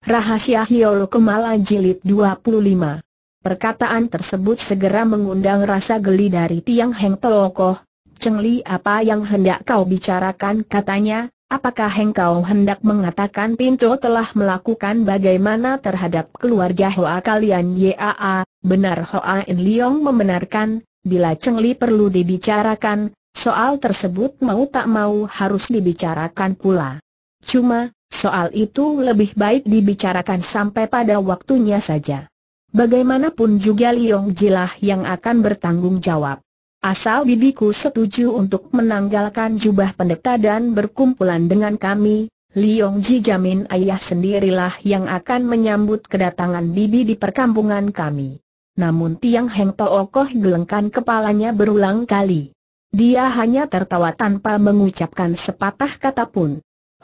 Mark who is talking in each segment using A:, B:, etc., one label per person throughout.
A: Rahasia Hiol Kemala Jilid 25 Perkataan tersebut segera mengundang rasa geli dari Tiang Heng Tokoh. Cheng apa yang hendak kau bicarakan katanya, apakah Heng kau hendak mengatakan Pinto telah melakukan bagaimana terhadap keluarga Hoa kalian Yaa, benar Hoa In Liong membenarkan, bila Cengli perlu dibicarakan, soal tersebut mau tak mau harus dibicarakan pula. Cuma, Soal itu lebih baik dibicarakan sampai pada waktunya saja. Bagaimanapun juga Liong Jilah yang akan bertanggung jawab. Asal bibiku setuju untuk menanggalkan jubah pendeta dan berkumpulan dengan kami, Liong Ji jamin ayah sendirilah yang akan menyambut kedatangan bibi di perkampungan kami. Namun Tiang Heng Tookoh gelengkan kepalanya berulang kali. Dia hanya tertawa tanpa mengucapkan sepatah kata pun.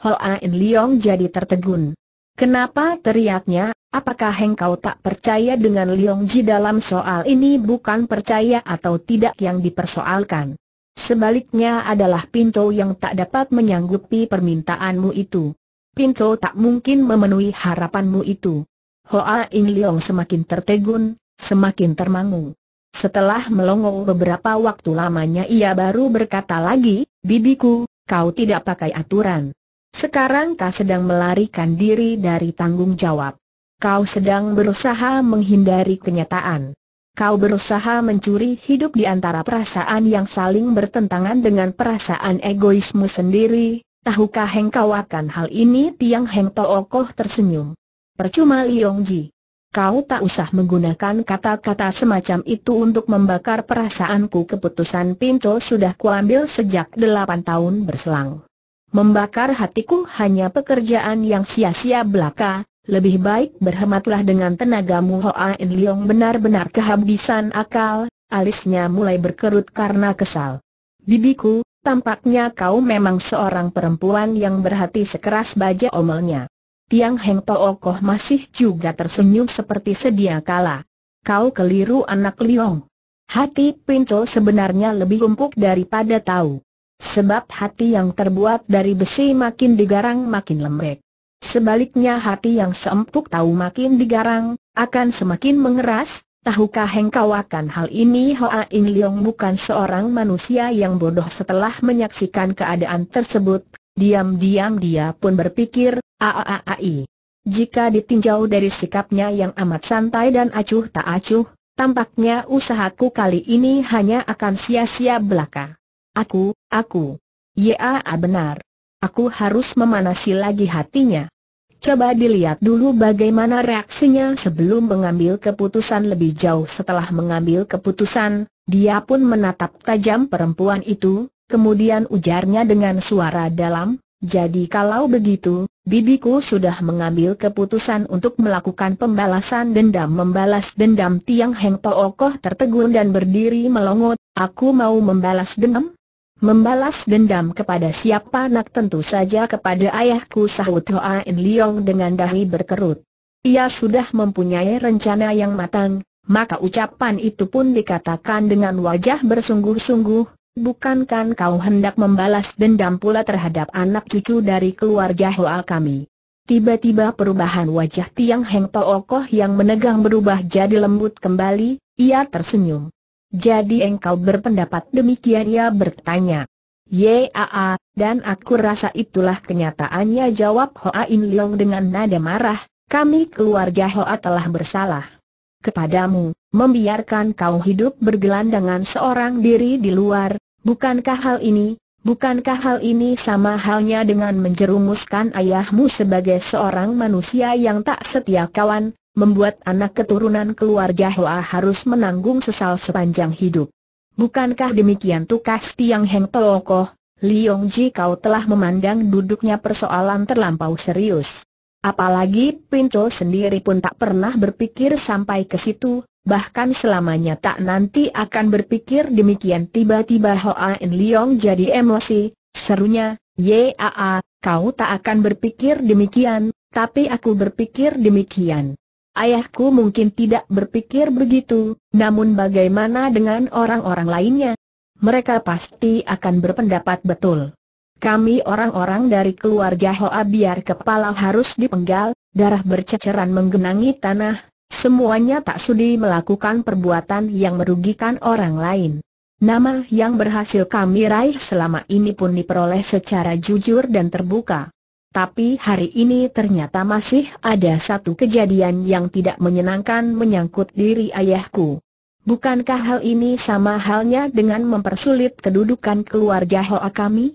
A: Ho In Liong jadi tertegun. Kenapa teriaknya, apakah engkau tak percaya dengan Liong Ji dalam soal ini bukan percaya atau tidak yang dipersoalkan? Sebaliknya adalah Pinto yang tak dapat menyanggupi permintaanmu itu. Pinto tak mungkin memenuhi harapanmu itu. Hoa In Leong semakin tertegun, semakin termangu. Setelah melongo beberapa waktu lamanya ia baru berkata lagi, Bibiku, kau tidak pakai aturan. Sekarang kau sedang melarikan diri dari tanggung jawab. Kau sedang berusaha menghindari kenyataan. Kau berusaha mencuri hidup di antara perasaan yang saling bertentangan dengan perasaan egoismu sendiri. Tahukah Heng akan hal ini? Tiang Heng Tookoh tersenyum. Percuma Liong Ji. Kau tak usah menggunakan kata-kata semacam itu untuk membakar perasaanku keputusan Pinto sudah kuambil sejak delapan tahun berselang. Membakar hatiku hanya pekerjaan yang sia-sia belaka, lebih baik berhematlah dengan tenagamu Hoa In Leong benar-benar kehabisan akal, alisnya mulai berkerut karena kesal. Bibiku, tampaknya kau memang seorang perempuan yang berhati sekeras baja omelnya. Tiang Heng Tookoh masih juga tersenyum seperti sedia kala. Kau keliru anak Leong. Hati Pinto sebenarnya lebih empuk daripada tahu. Sebab hati yang terbuat dari besi makin digarang makin lembek. Sebaliknya hati yang seempuk tahu makin digarang, akan semakin mengeras, tahukah engkau akan hal ini Hoa In Leong bukan seorang manusia yang bodoh setelah menyaksikan keadaan tersebut, diam-diam dia pun berpikir, aaai. Jika ditinjau dari sikapnya yang amat santai dan acuh tak acuh, tampaknya usahaku kali ini hanya akan sia-sia belaka. Aku, aku. Ya benar. Aku harus memanasi lagi hatinya. Coba dilihat dulu bagaimana reaksinya sebelum mengambil keputusan lebih jauh setelah mengambil keputusan, dia pun menatap tajam perempuan itu, kemudian ujarnya dengan suara dalam, jadi kalau begitu, bibiku sudah mengambil keputusan untuk melakukan pembalasan dendam membalas dendam Tiang Heng Pookoh tertegun dan berdiri melongot, aku mau membalas dendam? Membalas dendam kepada siapa nak tentu saja kepada ayahku sahut Hoa In Leong dengan dahi berkerut. Ia sudah mempunyai rencana yang matang, maka ucapan itu pun dikatakan dengan wajah bersungguh-sungguh, bukankah kau hendak membalas dendam pula terhadap anak cucu dari keluarga Hoa kami? Tiba-tiba perubahan wajah Tiang Heng Tookoh yang menegang berubah jadi lembut kembali, ia tersenyum. Jadi engkau berpendapat demikian ia bertanya. Yaa, dan aku rasa itulah kenyataannya jawab Hoa In Leong dengan nada marah, kami keluarga Hoa telah bersalah. Kepadamu, membiarkan kau hidup bergelandangan seorang diri di luar, bukankah hal ini, bukankah hal ini sama halnya dengan menjerumuskan ayahmu sebagai seorang manusia yang tak setia kawan, membuat anak keturunan keluarga Hoa harus menanggung sesal sepanjang hidup. Bukankah demikian tukas Tiang Heng Li Liong Ji kau telah memandang duduknya persoalan terlampau serius. Apalagi Pinto sendiri pun tak pernah berpikir sampai ke situ, bahkan selamanya tak nanti akan berpikir demikian tiba-tiba Hoa Li Yong jadi emosi, serunya, Yaa, kau tak akan berpikir demikian, tapi aku berpikir demikian. Ayahku mungkin tidak berpikir begitu, namun bagaimana dengan orang-orang lainnya? Mereka pasti akan berpendapat betul. Kami orang-orang dari keluarga Hoa biar kepala harus dipenggal, darah berceceran menggenangi tanah, semuanya tak sudi melakukan perbuatan yang merugikan orang lain. Nama yang berhasil kami raih selama ini pun diperoleh secara jujur dan terbuka. Tapi hari ini ternyata masih ada satu kejadian yang tidak menyenangkan menyangkut diri ayahku. Bukankah hal ini sama halnya dengan mempersulit kedudukan keluarga Hoa kami?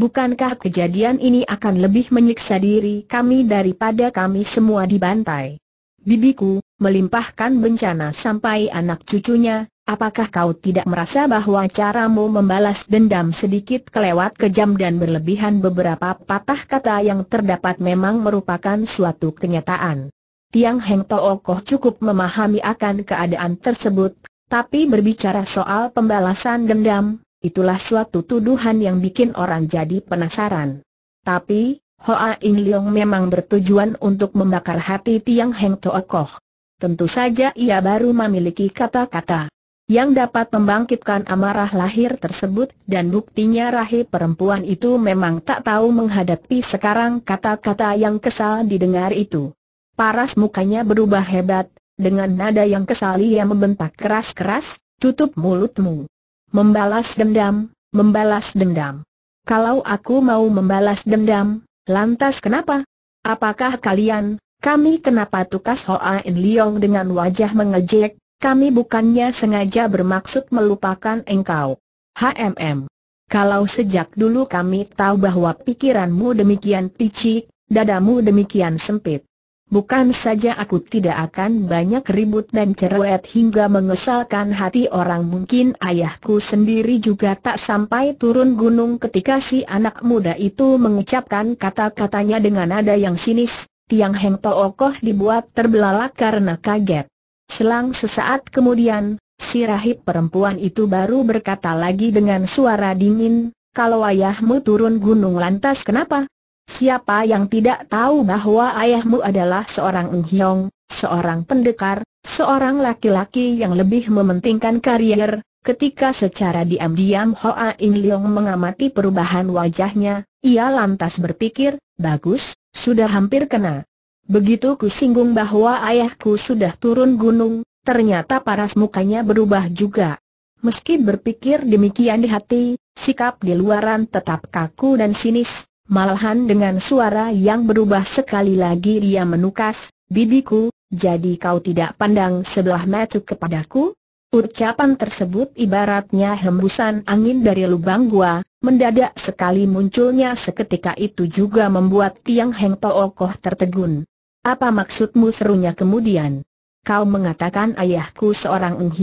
A: Bukankah kejadian ini akan lebih menyiksa diri kami daripada kami semua dibantai? Bibiku, melimpahkan bencana sampai anak cucunya, Apakah kau tidak merasa bahwa caramu membalas dendam sedikit kelewat kejam dan berlebihan beberapa patah kata yang terdapat memang merupakan suatu kenyataan? Tiang Heng Tookoh cukup memahami akan keadaan tersebut, tapi berbicara soal pembalasan dendam, itulah suatu tuduhan yang bikin orang jadi penasaran. Tapi, Hoa In Leong memang bertujuan untuk membakar hati Tiang Heng Tookoh. Tentu saja ia baru memiliki kata-kata yang dapat membangkitkan amarah lahir tersebut dan buktinya rahi perempuan itu memang tak tahu menghadapi sekarang kata-kata yang kesal didengar itu. Paras mukanya berubah hebat, dengan nada yang kesal ia membentak keras-keras, tutup mulutmu. Membalas dendam, membalas dendam. Kalau aku mau membalas dendam, lantas kenapa? Apakah kalian, kami kenapa tukas Hoa In Leong dengan wajah mengejek, kami bukannya sengaja bermaksud melupakan engkau. HMM. Kalau sejak dulu kami tahu bahwa pikiranmu demikian picik, dadamu demikian sempit. Bukan saja aku tidak akan banyak ribut dan cerewet hingga mengesalkan hati orang mungkin ayahku sendiri juga tak sampai turun gunung ketika si anak muda itu mengucapkan kata-katanya dengan nada yang sinis, tiang Heng Tookoh dibuat terbelalak karena kaget. Selang sesaat kemudian, si rahib perempuan itu baru berkata lagi dengan suara dingin, kalau ayahmu turun gunung lantas kenapa? Siapa yang tidak tahu bahwa ayahmu adalah seorang Enghyong, seorang pendekar, seorang laki-laki yang lebih mementingkan karier, Ketika secara diam-diam Hoa In Leong mengamati perubahan wajahnya, ia lantas berpikir, bagus, sudah hampir kena. Begitu ku singgung bahwa ayahku sudah turun gunung, ternyata paras mukanya berubah juga. Meski berpikir demikian di hati, sikap di luaran tetap kaku dan sinis, malahan dengan suara yang berubah sekali lagi dia menukas, Bibiku, jadi kau tidak pandang sebelah mata kepadaku? Ucapan tersebut ibaratnya hembusan angin dari lubang gua, mendadak sekali munculnya seketika itu juga membuat Tiang Heng Tookoh tertegun. Apa maksudmu serunya kemudian? Kau mengatakan ayahku seorang Eng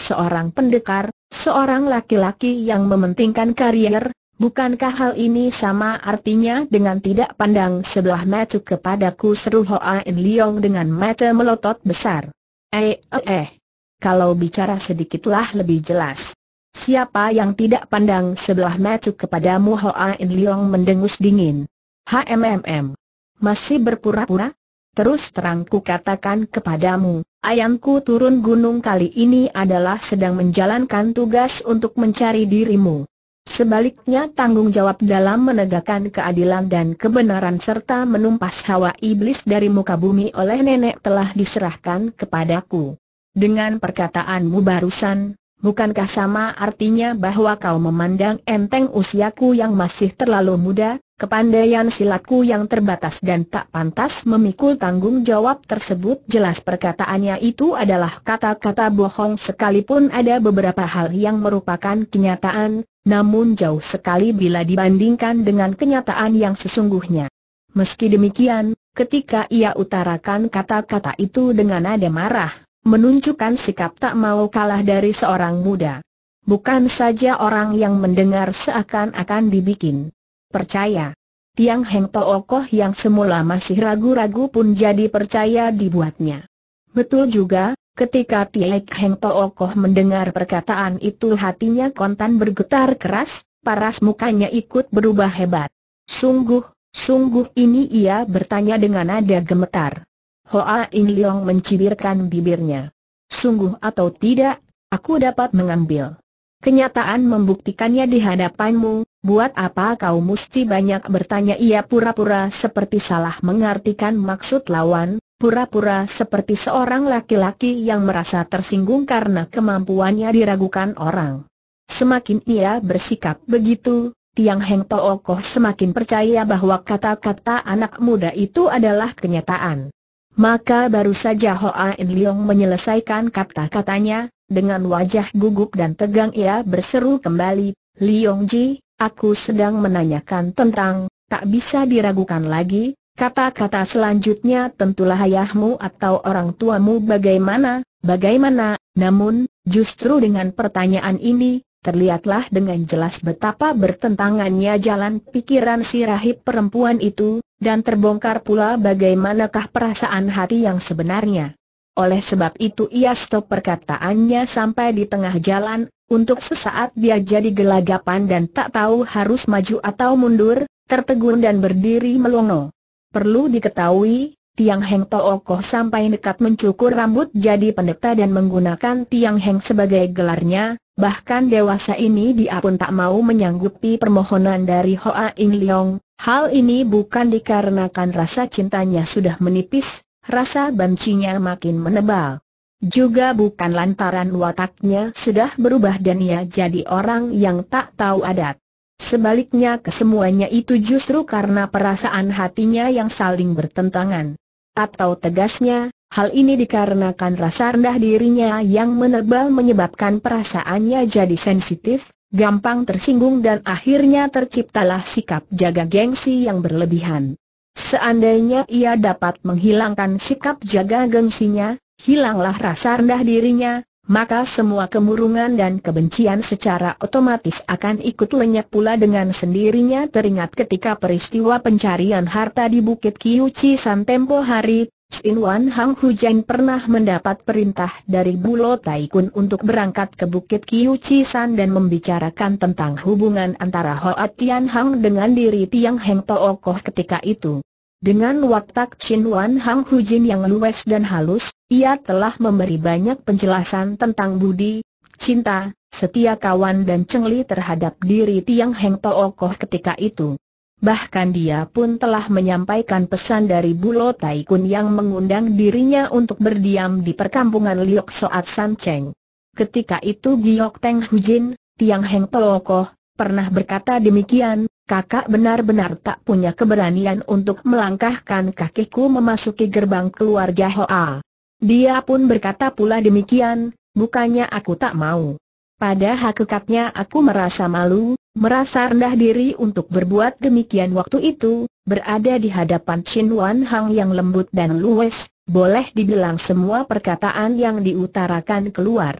A: seorang pendekar, seorang laki-laki yang mementingkan karier, bukankah hal ini sama artinya dengan tidak pandang sebelah mata kepadaku seru Hoa In Leong dengan mata melotot besar? Eh, eh, eh. Kalau bicara sedikitlah lebih jelas. Siapa yang tidak pandang sebelah mata kepadamu Hoa In Leong mendengus dingin. HMMM. Masih berpura-pura? Terus terangku katakan kepadamu, ayangku turun gunung kali ini adalah sedang menjalankan tugas untuk mencari dirimu. Sebaliknya tanggung jawab dalam menegakkan keadilan dan kebenaran serta menumpas hawa iblis dari muka bumi oleh nenek telah diserahkan kepadaku. Dengan perkataanmu barusan, Bukankah sama artinya bahwa kau memandang enteng usiaku yang masih terlalu muda, kepandaian silatku yang terbatas dan tak pantas memikul tanggung jawab tersebut? Jelas perkataannya itu adalah kata-kata bohong sekalipun ada beberapa hal yang merupakan kenyataan, namun jauh sekali bila dibandingkan dengan kenyataan yang sesungguhnya. Meski demikian, ketika ia utarakan kata-kata itu dengan nada marah, menunjukkan sikap tak mau kalah dari seorang muda. Bukan saja orang yang mendengar seakan-akan dibikin percaya. Tiang Heng Tookoh yang semula masih ragu-ragu pun jadi percaya dibuatnya. Betul juga, ketika Tiek Heng Tookoh mendengar perkataan itu hatinya kontan bergetar keras, paras mukanya ikut berubah hebat. Sungguh, sungguh ini ia bertanya dengan nada gemetar. Hoa In Leong mencibirkan bibirnya. Sungguh atau tidak, aku dapat mengambil. Kenyataan membuktikannya di hadapanmu, buat apa kau mesti banyak bertanya ia pura-pura seperti salah mengartikan maksud lawan, pura-pura seperti seorang laki-laki yang merasa tersinggung karena kemampuannya diragukan orang. Semakin ia bersikap begitu, Tiang Heng Tookoh semakin percaya bahwa kata-kata anak muda itu adalah kenyataan. Maka baru saja Hoa In Leong menyelesaikan kata-katanya, dengan wajah gugup dan tegang ia berseru kembali, Leong Ji, aku sedang menanyakan tentang, tak bisa diragukan lagi, kata-kata selanjutnya tentulah ayahmu atau orang tuamu bagaimana, bagaimana, namun, justru dengan pertanyaan ini, terlihatlah dengan jelas betapa bertentangannya jalan pikiran si rahib perempuan itu, dan terbongkar pula bagaimanakah perasaan hati yang sebenarnya. Oleh sebab itu ia stop perkataannya sampai di tengah jalan, untuk sesaat dia jadi gelagapan dan tak tahu harus maju atau mundur, tertegun dan berdiri melongo. Perlu diketahui, Tiang Heng Tookoh sampai nekat mencukur rambut jadi pendeta dan menggunakan Tiang Heng sebagai gelarnya, bahkan dewasa ini dia pun tak mau menyanggupi permohonan dari Hoa In Leong. Hal ini bukan dikarenakan rasa cintanya sudah menipis, rasa bencinya makin menebal. Juga bukan lantaran wataknya sudah berubah dan ia jadi orang yang tak tahu adat. Sebaliknya kesemuanya itu justru karena perasaan hatinya yang saling bertentangan. Atau tegasnya, hal ini dikarenakan rasa rendah dirinya yang menebal menyebabkan perasaannya jadi sensitif, gampang tersinggung dan akhirnya terciptalah sikap jaga gengsi yang berlebihan. Seandainya ia dapat menghilangkan sikap jaga gengsinya, hilanglah rasa rendah dirinya, maka semua kemurungan dan kebencian secara otomatis akan ikut lenyap pula dengan sendirinya teringat ketika peristiwa pencarian harta di Bukit Kiuci San Tempo hari Sin Wan Hang Hujan pernah mendapat perintah dari Bulo Kun untuk berangkat ke Bukit Kiuci San dan membicarakan tentang hubungan antara Hoa Tian Hang dengan diri Tiang Heng Koh ketika itu. Dengan watak Chin Wan Hang Hu Jin yang luwes dan halus, ia telah memberi banyak penjelasan tentang budi, cinta, setia kawan dan cengli terhadap diri Tiang Heng Tookoh ketika itu. Bahkan dia pun telah menyampaikan pesan dari Bulo Tai Kun yang mengundang dirinya untuk berdiam di perkampungan Liok Soat San Cheng. Ketika itu Giok Teng Jin, Tiang Heng Tookoh, pernah berkata demikian, kakak benar-benar tak punya keberanian untuk melangkahkan kakiku memasuki gerbang keluarga Hoa. Dia pun berkata pula demikian, bukannya aku tak mau. Pada hakikatnya aku merasa malu, merasa rendah diri untuk berbuat demikian waktu itu, berada di hadapan Chin Wan Hang yang lembut dan luwes, boleh dibilang semua perkataan yang diutarakan keluar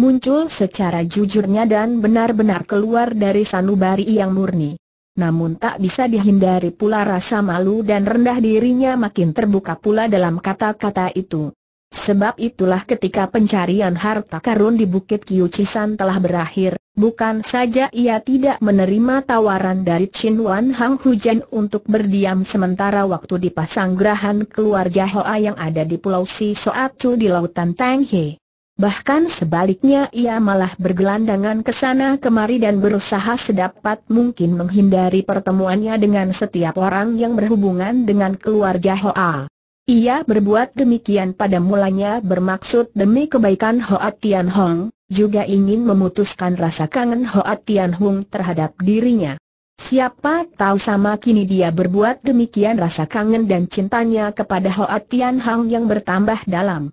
A: muncul secara jujurnya dan benar-benar keluar dari sanubari yang murni namun tak bisa dihindari pula rasa malu dan rendah dirinya makin terbuka pula dalam kata-kata itu. Sebab itulah ketika pencarian harta karun di Bukit Kiucisan telah berakhir, bukan saja ia tidak menerima tawaran dari Chin Wan Hang Hujan untuk berdiam sementara waktu di pasanggrahan keluarga Hoa yang ada di Pulau Si Soat Chu di Lautan Tang He. Bahkan sebaliknya ia malah bergelandangan ke sana kemari dan berusaha sedapat mungkin menghindari pertemuannya dengan setiap orang yang berhubungan dengan keluarga Hoa. Ia berbuat demikian pada mulanya bermaksud demi kebaikan Hoa Tian Hong, juga ingin memutuskan rasa kangen Hoa Tian Hong terhadap dirinya. Siapa tahu sama kini dia berbuat demikian rasa kangen dan cintanya kepada Hoa Tian Hong yang bertambah dalam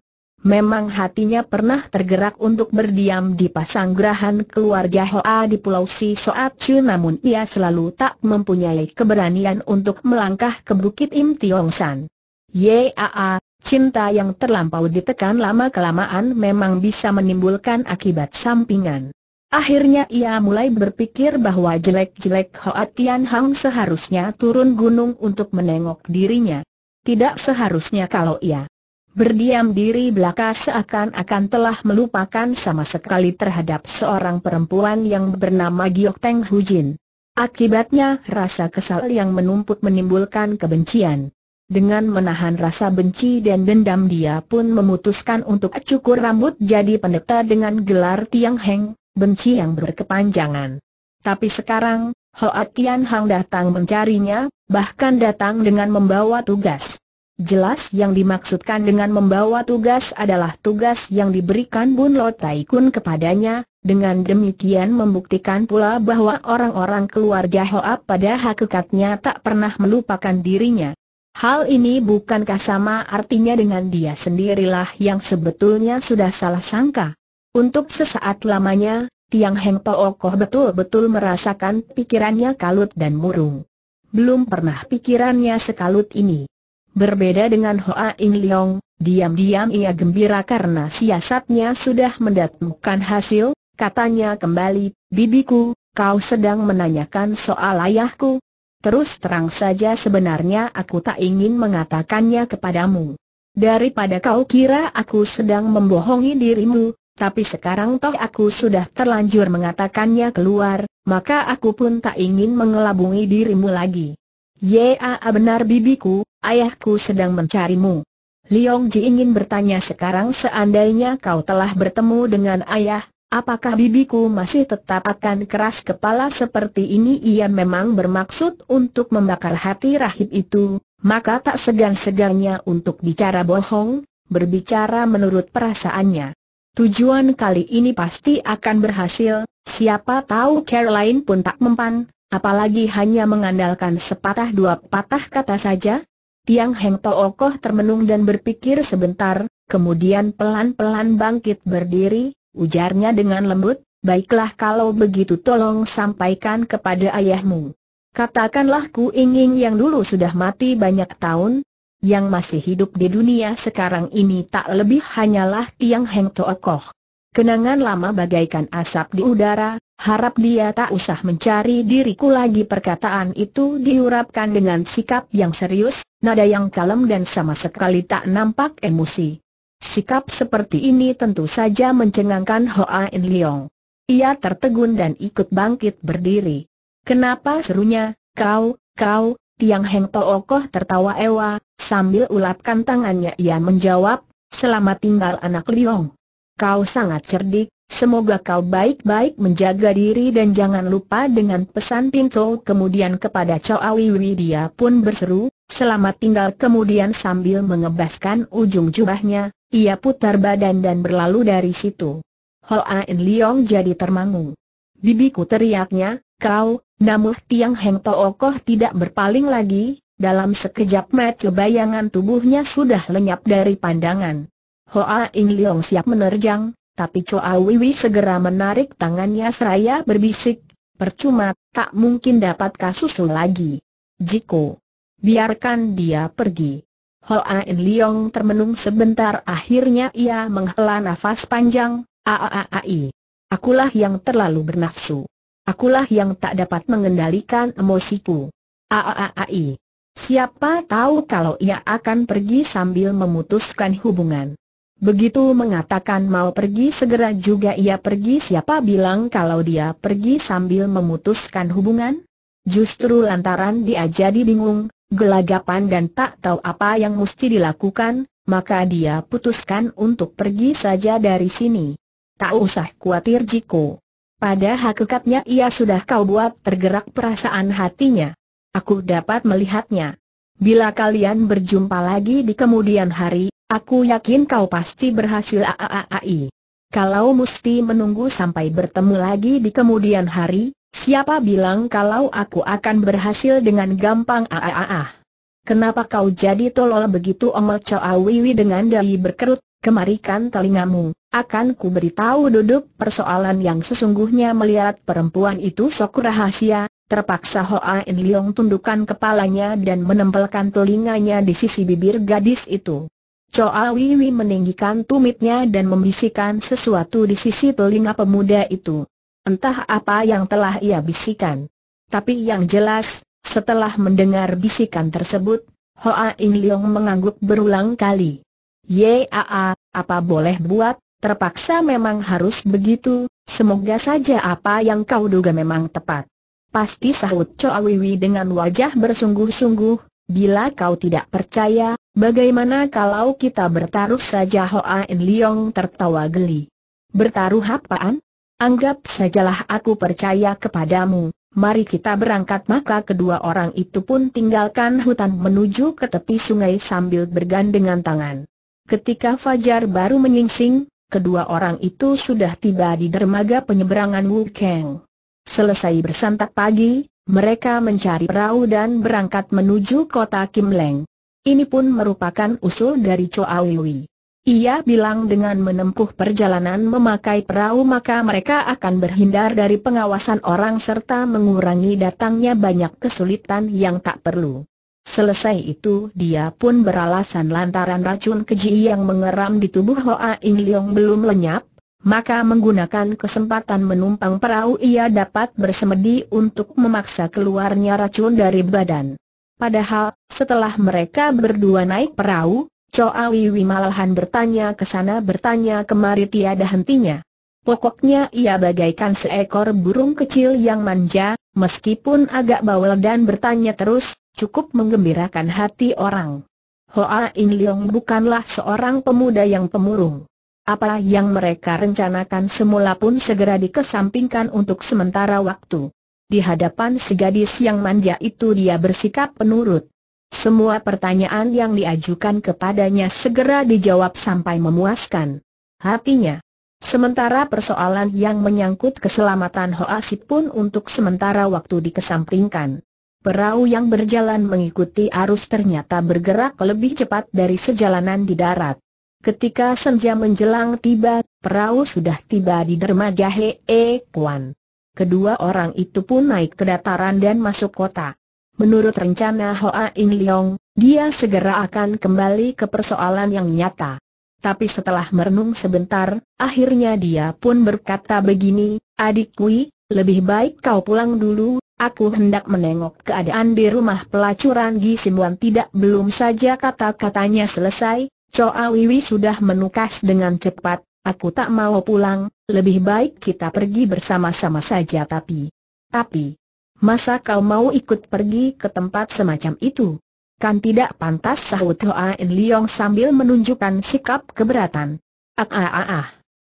A: memang hatinya pernah tergerak untuk berdiam di pasanggrahan keluarga Hoa di Pulau Si Soat Chu namun ia selalu tak mempunyai keberanian untuk melangkah ke Bukit Im Tiong San. Yaa, cinta yang terlampau ditekan lama-kelamaan memang bisa menimbulkan akibat sampingan. Akhirnya ia mulai berpikir bahwa jelek-jelek Hoa Tian Hang seharusnya turun gunung untuk menengok dirinya. Tidak seharusnya kalau ia berdiam diri belaka seakan-akan telah melupakan sama sekali terhadap seorang perempuan yang bernama Giok Teng Hujin. Akibatnya rasa kesal yang menumpuk menimbulkan kebencian. Dengan menahan rasa benci dan dendam dia pun memutuskan untuk cukur rambut jadi pendeta dengan gelar Tiang Heng, benci yang berkepanjangan. Tapi sekarang, Hoa Tian Hang datang mencarinya, bahkan datang dengan membawa tugas. Jelas yang dimaksudkan dengan membawa tugas adalah tugas yang diberikan Bun Lo Tai Kun kepadanya, dengan demikian membuktikan pula bahwa orang-orang keluarga Hoa pada hakikatnya tak pernah melupakan dirinya. Hal ini bukankah sama artinya dengan dia sendirilah yang sebetulnya sudah salah sangka. Untuk sesaat lamanya, Tiang Heng Pookoh betul-betul merasakan pikirannya kalut dan murung. Belum pernah pikirannya sekalut ini. Berbeda dengan Hoa In Leong, diam-diam ia gembira karena siasatnya sudah mendatangkan hasil, katanya kembali, Bibiku, kau sedang menanyakan soal ayahku. Terus terang saja sebenarnya aku tak ingin mengatakannya kepadamu. Daripada kau kira aku sedang membohongi dirimu, tapi sekarang toh aku sudah terlanjur mengatakannya keluar, maka aku pun tak ingin mengelabungi dirimu lagi. Yaa benar bibiku, ayahku sedang mencarimu. Liong Ji ingin bertanya sekarang seandainya kau telah bertemu dengan ayah, apakah bibiku masih tetap akan keras kepala seperti ini? Ia memang bermaksud untuk membakar hati rahib itu, maka tak segan-segannya untuk bicara bohong, berbicara menurut perasaannya. Tujuan kali ini pasti akan berhasil, siapa tahu Caroline pun tak mempan, Apalagi hanya mengandalkan sepatah dua patah kata saja? Tiang Heng Tookoh termenung dan berpikir sebentar, kemudian pelan-pelan bangkit berdiri, ujarnya dengan lembut, Baiklah kalau begitu tolong sampaikan kepada ayahmu. Katakanlah Ku Inging yang dulu sudah mati banyak tahun, yang masih hidup di dunia sekarang ini tak lebih hanyalah Tiang Heng Toekoh. Kenangan lama bagaikan asap di udara, Harap dia tak usah mencari diriku lagi perkataan itu diurapkan dengan sikap yang serius, nada yang kalem dan sama sekali tak nampak emosi. Sikap seperti ini tentu saja mencengangkan Hoa In Leong. Ia tertegun dan ikut bangkit berdiri. Kenapa serunya, kau, kau, Tiang Heng Tookoh tertawa ewa, sambil ulapkan tangannya ia menjawab, selamat tinggal anak Leong. Kau sangat cerdik, Semoga kau baik-baik menjaga diri dan jangan lupa dengan pesan pintu. kemudian kepada Wi dia pun berseru, selamat tinggal kemudian sambil mengebaskan ujung jubahnya, ia putar badan dan berlalu dari situ. Hoa In Leong jadi termangu. Bibiku teriaknya, kau, Namun Tiang Heng Tookoh tidak berpaling lagi, dalam sekejap mata bayangan tubuhnya sudah lenyap dari pandangan. Hoa In Leong siap menerjang, tapi Choa Wiwi segera menarik tangannya seraya berbisik, percuma, tak mungkin dapat kasusul lagi. Jiko, biarkan dia pergi. Ain Liong termenung sebentar akhirnya ia menghela nafas panjang, aaai. Akulah yang terlalu bernafsu. Akulah yang tak dapat mengendalikan emosiku. Aaai. Siapa tahu kalau ia akan pergi sambil memutuskan hubungan. Begitu mengatakan mau pergi segera juga ia pergi siapa bilang kalau dia pergi sambil memutuskan hubungan? Justru lantaran dia jadi bingung, gelagapan dan tak tahu apa yang mesti dilakukan, maka dia putuskan untuk pergi saja dari sini. Tak usah khawatir Jiko. Pada hakikatnya ia sudah kau buat tergerak perasaan hatinya. Aku dapat melihatnya. Bila kalian berjumpa lagi di kemudian hari, Aku yakin kau pasti berhasil aaai. Kalau mesti menunggu sampai bertemu lagi di kemudian hari, siapa bilang kalau aku akan berhasil dengan gampang aaaa? Kenapa kau jadi tolol begitu omel Wiwi dengan dahi berkerut, kemarikan telingamu, akan ku beritahu duduk persoalan yang sesungguhnya melihat perempuan itu sok rahasia, Terpaksa Hoa In Leong tundukkan kepalanya dan menempelkan telinganya di sisi bibir gadis itu. Choa Wiwi meninggikan tumitnya dan membisikkan sesuatu di sisi telinga pemuda itu. Entah apa yang telah ia bisikan. Tapi yang jelas, setelah mendengar bisikan tersebut, Hoa In Leong mengangguk berulang kali. Yaa, apa boleh buat, terpaksa memang harus begitu, semoga saja apa yang kau duga memang tepat. Pasti sahut Choa Wiwi dengan wajah bersungguh-sungguh, bila kau tidak percaya, Bagaimana kalau kita bertaruh saja Hoa In Leong tertawa geli. Bertaruh apaan? Anggap sajalah aku percaya kepadamu, mari kita berangkat maka kedua orang itu pun tinggalkan hutan menuju ke tepi sungai sambil bergandengan tangan. Ketika Fajar baru menyingsing, kedua orang itu sudah tiba di dermaga penyeberangan Wukeng. Selesai bersantap pagi, mereka mencari perahu dan berangkat menuju kota Kim Leng. Ini pun merupakan usul dari Choa Wiwi. Ia bilang dengan menempuh perjalanan memakai perahu maka mereka akan berhindar dari pengawasan orang serta mengurangi datangnya banyak kesulitan yang tak perlu. Selesai itu dia pun beralasan lantaran racun keji yang mengeram di tubuh Hoa In Leong belum lenyap, maka menggunakan kesempatan menumpang perahu ia dapat bersemedi untuk memaksa keluarnya racun dari badan. Padahal, setelah mereka berdua naik perahu, Choa Wiwi malahan bertanya ke sana bertanya kemari tiada hentinya. Pokoknya ia bagaikan seekor burung kecil yang manja, meskipun agak bawel dan bertanya terus, cukup menggembirakan hati orang. Hoa In Leong bukanlah seorang pemuda yang pemurung. Apa yang mereka rencanakan semula pun segera dikesampingkan untuk sementara waktu. Di hadapan segadis yang manja itu dia bersikap penurut. Semua pertanyaan yang diajukan kepadanya segera dijawab sampai memuaskan hatinya. Sementara persoalan yang menyangkut keselamatan Hoasit pun untuk sementara waktu dikesampingkan. Perahu yang berjalan mengikuti arus ternyata bergerak lebih cepat dari sejalanan di darat. Ketika senja menjelang tiba, perahu sudah tiba di dermaga Hee Kuan kedua orang itu pun naik ke dataran dan masuk kota. Menurut rencana Hoa In Leong, dia segera akan kembali ke persoalan yang nyata. Tapi setelah merenung sebentar, akhirnya dia pun berkata begini, Adik Kui, lebih baik kau pulang dulu, Aku hendak menengok keadaan di rumah pelacuran Gisimuan tidak belum saja kata-katanya selesai, Choa Wiwi sudah menukas dengan cepat, aku tak mau pulang, lebih baik kita pergi bersama-sama saja tapi... Tapi... Masa kau mau ikut pergi ke tempat semacam itu? Kan tidak pantas sahut Hoa In Leong sambil menunjukkan sikap keberatan. Ah ah ah ah.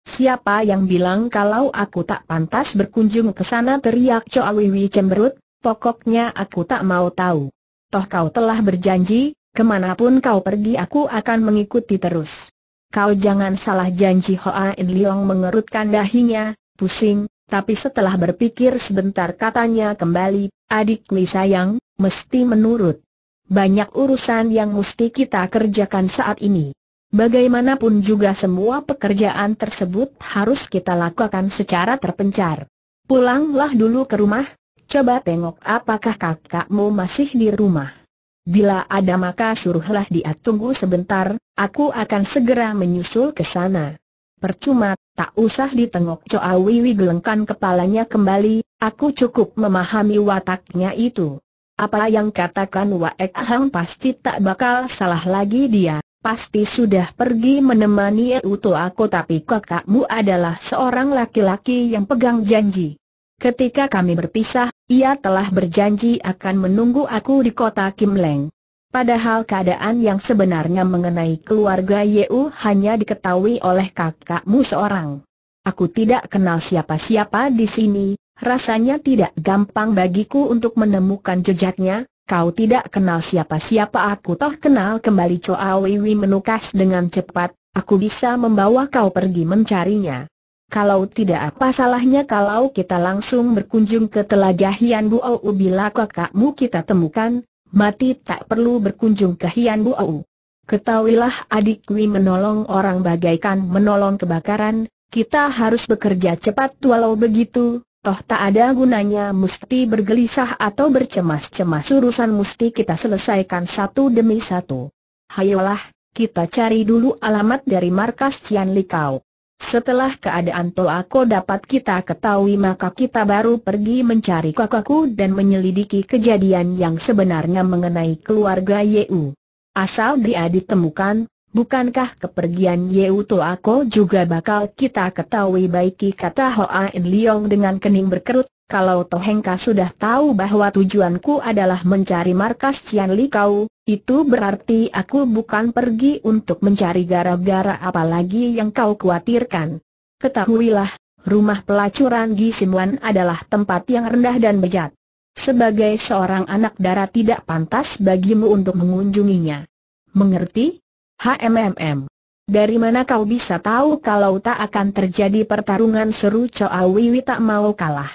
A: Siapa yang bilang kalau aku tak pantas berkunjung ke sana teriak Choa Wiwi cemberut, pokoknya aku tak mau tahu. Toh kau telah berjanji, kemanapun kau pergi aku akan mengikuti terus. Kau jangan salah janji Hoa In Leong mengerutkan dahinya, pusing, tapi setelah berpikir sebentar katanya kembali, adik Li sayang, mesti menurut. Banyak urusan yang mesti kita kerjakan saat ini. Bagaimanapun juga semua pekerjaan tersebut harus kita lakukan secara terpencar. Pulanglah dulu ke rumah, coba tengok apakah kakakmu masih di rumah. Bila ada maka suruhlah dia tunggu sebentar, aku akan segera menyusul ke sana. Percuma, tak usah ditengok Coa Wiwi gelengkan kepalanya kembali, aku cukup memahami wataknya itu. Apa yang katakan Waek Hang pasti tak bakal salah lagi dia, pasti sudah pergi menemani Eutu aku tapi kakakmu adalah seorang laki-laki yang pegang janji. Ketika kami berpisah, ia telah berjanji akan menunggu aku di kota Kim Leng. Padahal keadaan yang sebenarnya mengenai keluarga Yeu hanya diketahui oleh kakakmu seorang. Aku tidak kenal siapa-siapa di sini, rasanya tidak gampang bagiku untuk menemukan jejaknya, kau tidak kenal siapa-siapa aku toh kenal kembali Choa Wiwi menukas dengan cepat, aku bisa membawa kau pergi mencarinya. Kalau tidak apa salahnya kalau kita langsung berkunjung ke telaga Hian Buau bila kakakmu kita temukan, mati tak perlu berkunjung ke Hian Buau. Ketahuilah adik menolong orang bagaikan menolong kebakaran, kita harus bekerja cepat walau begitu, toh tak ada gunanya mesti bergelisah atau bercemas-cemas urusan mesti kita selesaikan satu demi satu. Hayolah, kita cari dulu alamat dari markas Cian Likau. Setelah keadaan Toako dapat kita ketahui maka kita baru pergi mencari kakakku dan menyelidiki kejadian yang sebenarnya mengenai keluarga Yeu. Asal dia ditemukan, Bukankah kepergian Yeuto Ako juga bakal kita ketahui baiki kata Hoa En Leong dengan kening berkerut, kalau Tohengka sudah tahu bahwa tujuanku adalah mencari markas Cian Likau, itu berarti aku bukan pergi untuk mencari gara-gara apalagi yang kau khawatirkan. Ketahuilah, rumah pelacuran Gisimwan adalah tempat yang rendah dan bejat. Sebagai seorang anak darah tidak pantas bagimu untuk mengunjunginya. Mengerti? HMMM. Dari mana kau bisa tahu kalau tak akan terjadi pertarungan seru Choa Wiwi tak mau kalah?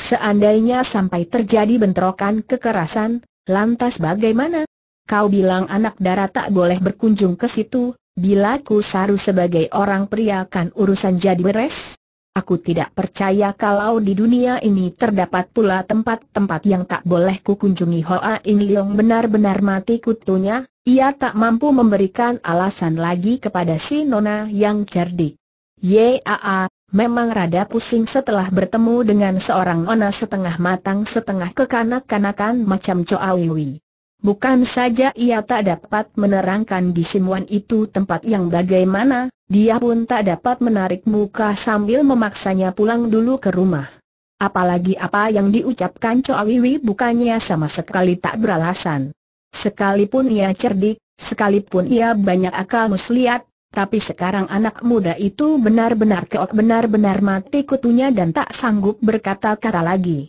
A: Seandainya sampai terjadi bentrokan kekerasan, lantas bagaimana? Kau bilang anak darah tak boleh berkunjung ke situ, bila ku saru sebagai orang pria kan urusan jadi beres? Aku tidak percaya kalau di dunia ini terdapat pula tempat-tempat yang tak boleh ku kunjungi. Hoa In Leong benar-benar mati kutunya, ia tak mampu memberikan alasan lagi kepada si Nona yang cerdik. Yaa, memang rada pusing setelah bertemu dengan seorang Nona setengah matang setengah kekanak-kanakan macam Coa Wiwi. Bukan saja ia tak dapat menerangkan di Simuan itu tempat yang bagaimana, dia pun tak dapat menarik muka sambil memaksanya pulang dulu ke rumah. Apalagi apa yang diucapkan Coa Wiwi bukannya sama sekali tak beralasan. Sekalipun ia cerdik, sekalipun ia banyak akal muslihat, tapi sekarang anak muda itu benar-benar keok benar-benar mati kutunya dan tak sanggup berkata-kata lagi.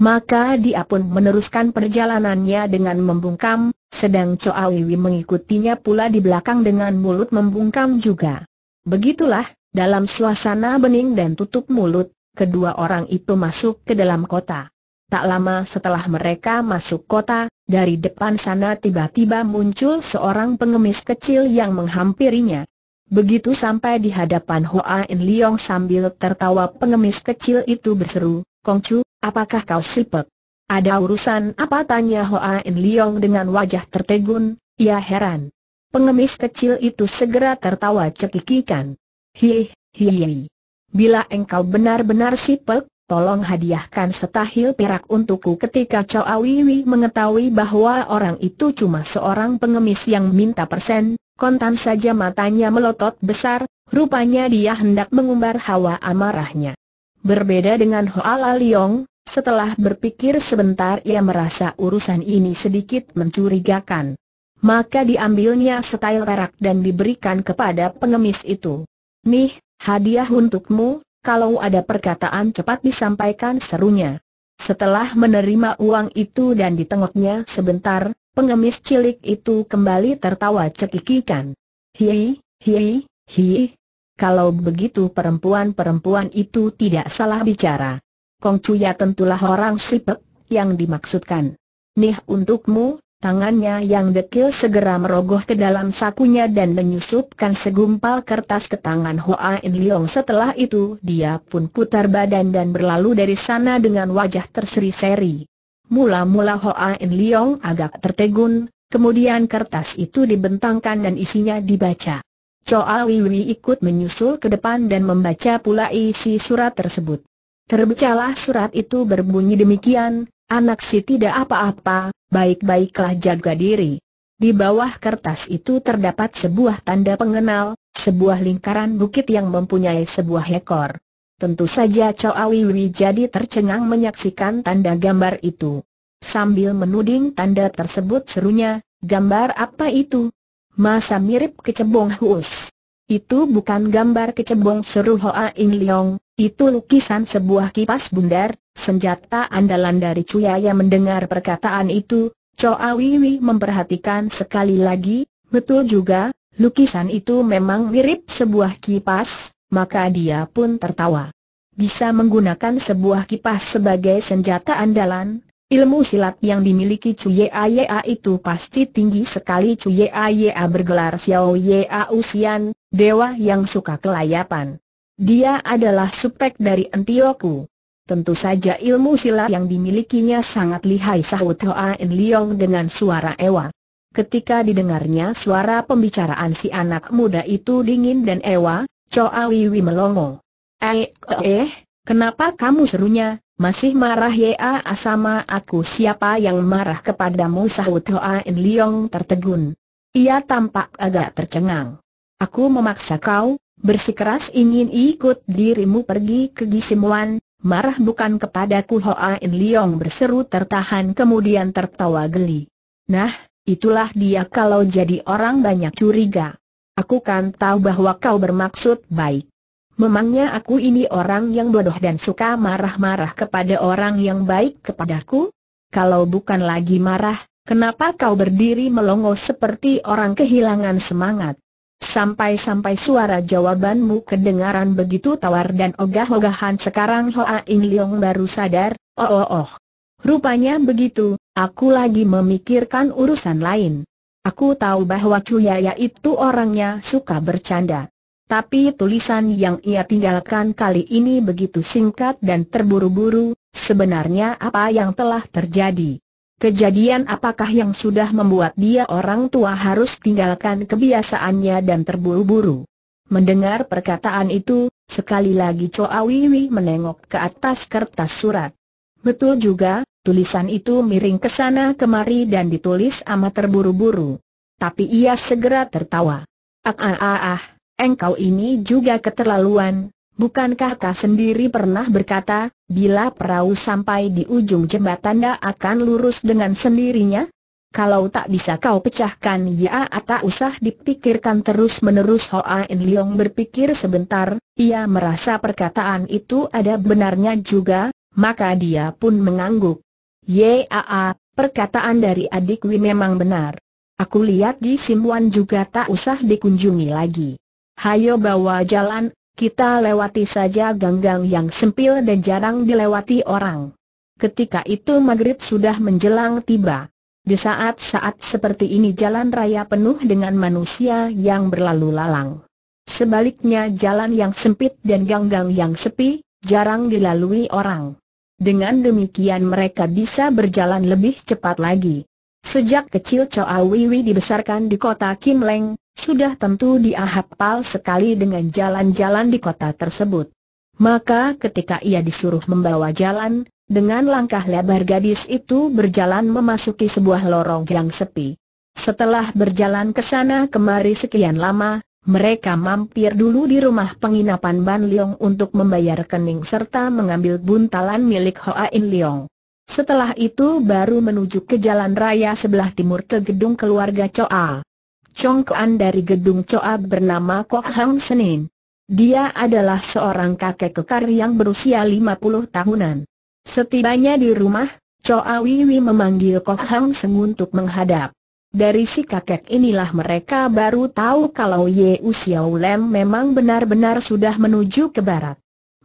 A: Maka dia pun meneruskan perjalanannya dengan membungkam, sedang Choa Wiwi mengikutinya pula di belakang dengan mulut membungkam juga. Begitulah, dalam suasana bening dan tutup mulut, kedua orang itu masuk ke dalam kota. Tak lama setelah mereka masuk kota, dari depan sana tiba-tiba muncul seorang pengemis kecil yang menghampirinya. Begitu sampai di hadapan Hoa In Leong sambil tertawa pengemis kecil itu berseru, Kong Chu, apakah kau sipet? Ada urusan apa tanya Hoa In Leong dengan wajah tertegun, ia heran. Pengemis kecil itu segera tertawa cekikikan. hih hih. Bila engkau benar-benar sipek, tolong hadiahkan setahil perak untukku ketika Chow Awiwi mengetahui bahwa orang itu cuma seorang pengemis yang minta persen, kontan saja matanya melotot besar, rupanya dia hendak mengumbar hawa amarahnya. Berbeda dengan Hoa Liong, setelah berpikir sebentar ia merasa urusan ini sedikit mencurigakan. Maka diambilnya setahil perak dan diberikan kepada pengemis itu. Nih, hadiah untukmu, kalau ada perkataan cepat disampaikan serunya. Setelah menerima uang itu dan ditengoknya sebentar, pengemis cilik itu kembali tertawa cekikikan. Hihi, hihi, hihi. Kalau begitu perempuan-perempuan itu tidak salah bicara. Kong Cuya tentulah orang sipek yang dimaksudkan. Nih untukmu, Tangannya yang dekil segera merogoh ke dalam sakunya dan menyusupkan segumpal kertas ke tangan Hoa In Leong Setelah itu dia pun putar badan dan berlalu dari sana dengan wajah terseri-seri Mula-mula Hoa In Leong agak tertegun, kemudian kertas itu dibentangkan dan isinya dibaca Choa Wiwi ikut menyusul ke depan dan membaca pula isi surat tersebut Terbacalah surat itu berbunyi demikian, anak si tidak apa-apa baik-baiklah jaga diri. Di bawah kertas itu terdapat sebuah tanda pengenal, sebuah lingkaran bukit yang mempunyai sebuah ekor. Tentu saja Awiwi jadi tercengang menyaksikan tanda gambar itu. Sambil menuding tanda tersebut serunya, gambar apa itu? Masa mirip kecebong huus. Itu bukan gambar kecebong seru Hoa In Leong, itu lukisan sebuah kipas bundar, senjata andalan dari Cuya yang mendengar perkataan itu, Choa Wiwi memperhatikan sekali lagi, betul juga, lukisan itu memang mirip sebuah kipas, maka dia pun tertawa. Bisa menggunakan sebuah kipas sebagai senjata andalan, ilmu silat yang dimiliki Cuyaya itu pasti tinggi sekali Cuyaya bergelar Xiao Yea Usian, dewa yang suka kelayapan. Dia adalah supek dari Entioku. Tentu saja ilmu silat yang dimilikinya sangat lihai sahut Hoa In Leong dengan suara ewa. Ketika didengarnya suara pembicaraan si anak muda itu dingin dan ewa, Choa Wiwi melongo. Eh, eh, kenapa kamu serunya, masih marah ya sama aku siapa yang marah kepadamu sahut Hoa In Leong tertegun. Ia tampak agak tercengang. Aku memaksa kau, bersikeras ingin ikut dirimu pergi ke Gisimuan, marah bukan kepadaku Hoa In Leong berseru tertahan kemudian tertawa geli. Nah, itulah dia kalau jadi orang banyak curiga. Aku kan tahu bahwa kau bermaksud baik. Memangnya aku ini orang yang bodoh dan suka marah-marah kepada orang yang baik kepadaku? Kalau bukan lagi marah, kenapa kau berdiri melongo seperti orang kehilangan semangat? Sampai-sampai suara jawabanmu kedengaran begitu tawar dan ogah-ogahan sekarang Hoa In Leong baru sadar, oh oh oh. Rupanya begitu, aku lagi memikirkan urusan lain. Aku tahu bahwa Cuyaya itu orangnya suka bercanda. Tapi tulisan yang ia tinggalkan kali ini begitu singkat dan terburu-buru, sebenarnya apa yang telah terjadi? Kejadian apakah yang sudah membuat dia orang tua harus tinggalkan kebiasaannya dan terburu-buru? Mendengar perkataan itu, sekali lagi Choa Wiwi menengok ke atas kertas surat. Betul juga, tulisan itu miring ke sana kemari dan ditulis amat terburu-buru. Tapi ia segera tertawa. Ah ah ah ah, engkau ini juga keterlaluan, Bukankah kau sendiri pernah berkata, bila perahu sampai di ujung jembatan dia akan lurus dengan sendirinya? Kalau tak bisa kau pecahkan ya tak usah dipikirkan terus-menerus Hoa In Leong berpikir sebentar, ia merasa perkataan itu ada benarnya juga, maka dia pun mengangguk. Ya, perkataan dari adik Wei memang benar. Aku lihat di Simuan juga tak usah dikunjungi lagi. Hayo bawa jalan, kita lewati saja ganggang yang sempil dan jarang dilewati orang. Ketika itu maghrib sudah menjelang tiba. Di saat-saat seperti ini jalan raya penuh dengan manusia yang berlalu lalang. Sebaliknya jalan yang sempit dan ganggang yang sepi, jarang dilalui orang. Dengan demikian mereka bisa berjalan lebih cepat lagi. Sejak kecil Choa Wiwi dibesarkan di kota Kim Leng, sudah tentu dia hafal sekali dengan jalan-jalan di kota tersebut. Maka ketika ia disuruh membawa jalan, dengan langkah lebar gadis itu berjalan memasuki sebuah lorong yang sepi. Setelah berjalan ke sana kemari sekian lama, mereka mampir dulu di rumah penginapan Ban Leong untuk membayar kening serta mengambil buntalan milik Hoa In Leong. Setelah itu baru menuju ke jalan raya sebelah timur ke gedung keluarga Choa. Kuan dari gedung Coa bernama Kok Hang Senin. Dia adalah seorang kakek kekar yang berusia 50 tahunan. Setibanya di rumah, Coa Wiwi memanggil Kok Hang Seng untuk menghadap. Dari si kakek inilah mereka baru tahu kalau Ye Usiao Lem memang benar-benar sudah menuju ke barat.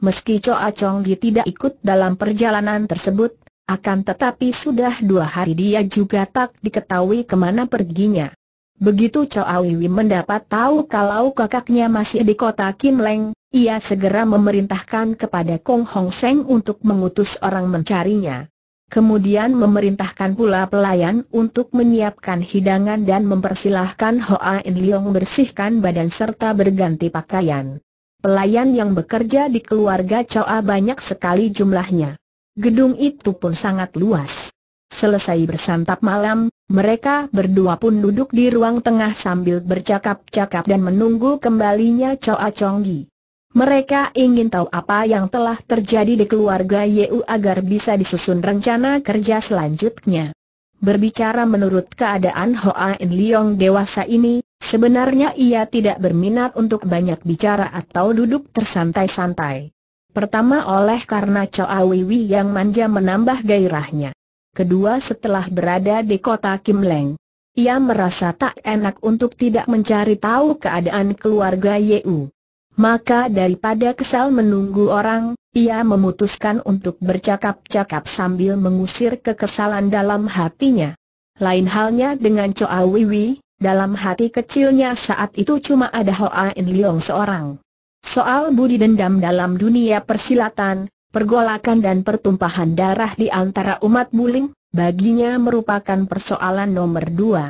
A: Meski Coa Chonggi tidak ikut dalam perjalanan tersebut, akan tetapi sudah dua hari dia juga tak diketahui kemana perginya. Begitu Chow Awiwi mendapat tahu kalau kakaknya masih di kota Kim Leng, ia segera memerintahkan kepada Kong Hong Seng untuk mengutus orang mencarinya. Kemudian memerintahkan pula pelayan untuk menyiapkan hidangan dan mempersilahkan Hoa In Leong bersihkan badan serta berganti pakaian. Pelayan yang bekerja di keluarga A banyak sekali jumlahnya. Gedung itu pun sangat luas. Selesai bersantap malam, mereka berdua pun duduk di ruang tengah sambil bercakap-cakap dan menunggu kembalinya Choa Chonggi. Mereka ingin tahu apa yang telah terjadi di keluarga Yeu agar bisa disusun rencana kerja selanjutnya. Berbicara menurut keadaan Hoa In Leong dewasa ini, sebenarnya ia tidak berminat untuk banyak bicara atau duduk tersantai-santai. Pertama oleh karena Choa Wiwi yang manja menambah gairahnya kedua setelah berada di kota Kim Leng. Ia merasa tak enak untuk tidak mencari tahu keadaan keluarga Yeu. Maka daripada kesal menunggu orang, ia memutuskan untuk bercakap-cakap sambil mengusir kekesalan dalam hatinya. Lain halnya dengan Choa Wiwi, dalam hati kecilnya saat itu cuma ada Hoa In Leong seorang. Soal budi dendam dalam dunia persilatan, pergolakan dan pertumpahan darah di antara umat Buling, baginya merupakan persoalan nomor dua.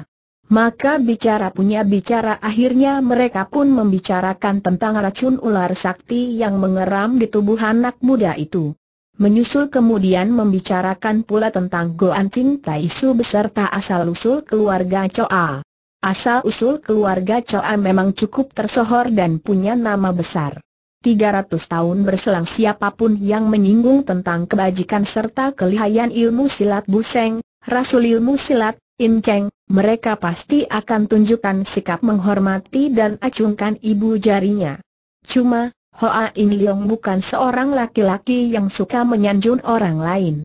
A: Maka bicara punya bicara akhirnya mereka pun membicarakan tentang racun ular sakti yang mengeram di tubuh anak muda itu. Menyusul kemudian membicarakan pula tentang Goan Ting Tai Su beserta asal-usul keluarga Choa. Asal-usul keluarga Choa memang cukup tersohor dan punya nama besar. 300 tahun berselang siapapun yang menyinggung tentang kebajikan serta kelihayan ilmu silat Buseng, Rasul ilmu silat, Inceng, mereka pasti akan tunjukkan sikap menghormati dan acungkan ibu jarinya. Cuma, Hoa In Leong bukan seorang laki-laki yang suka menyanjung orang lain.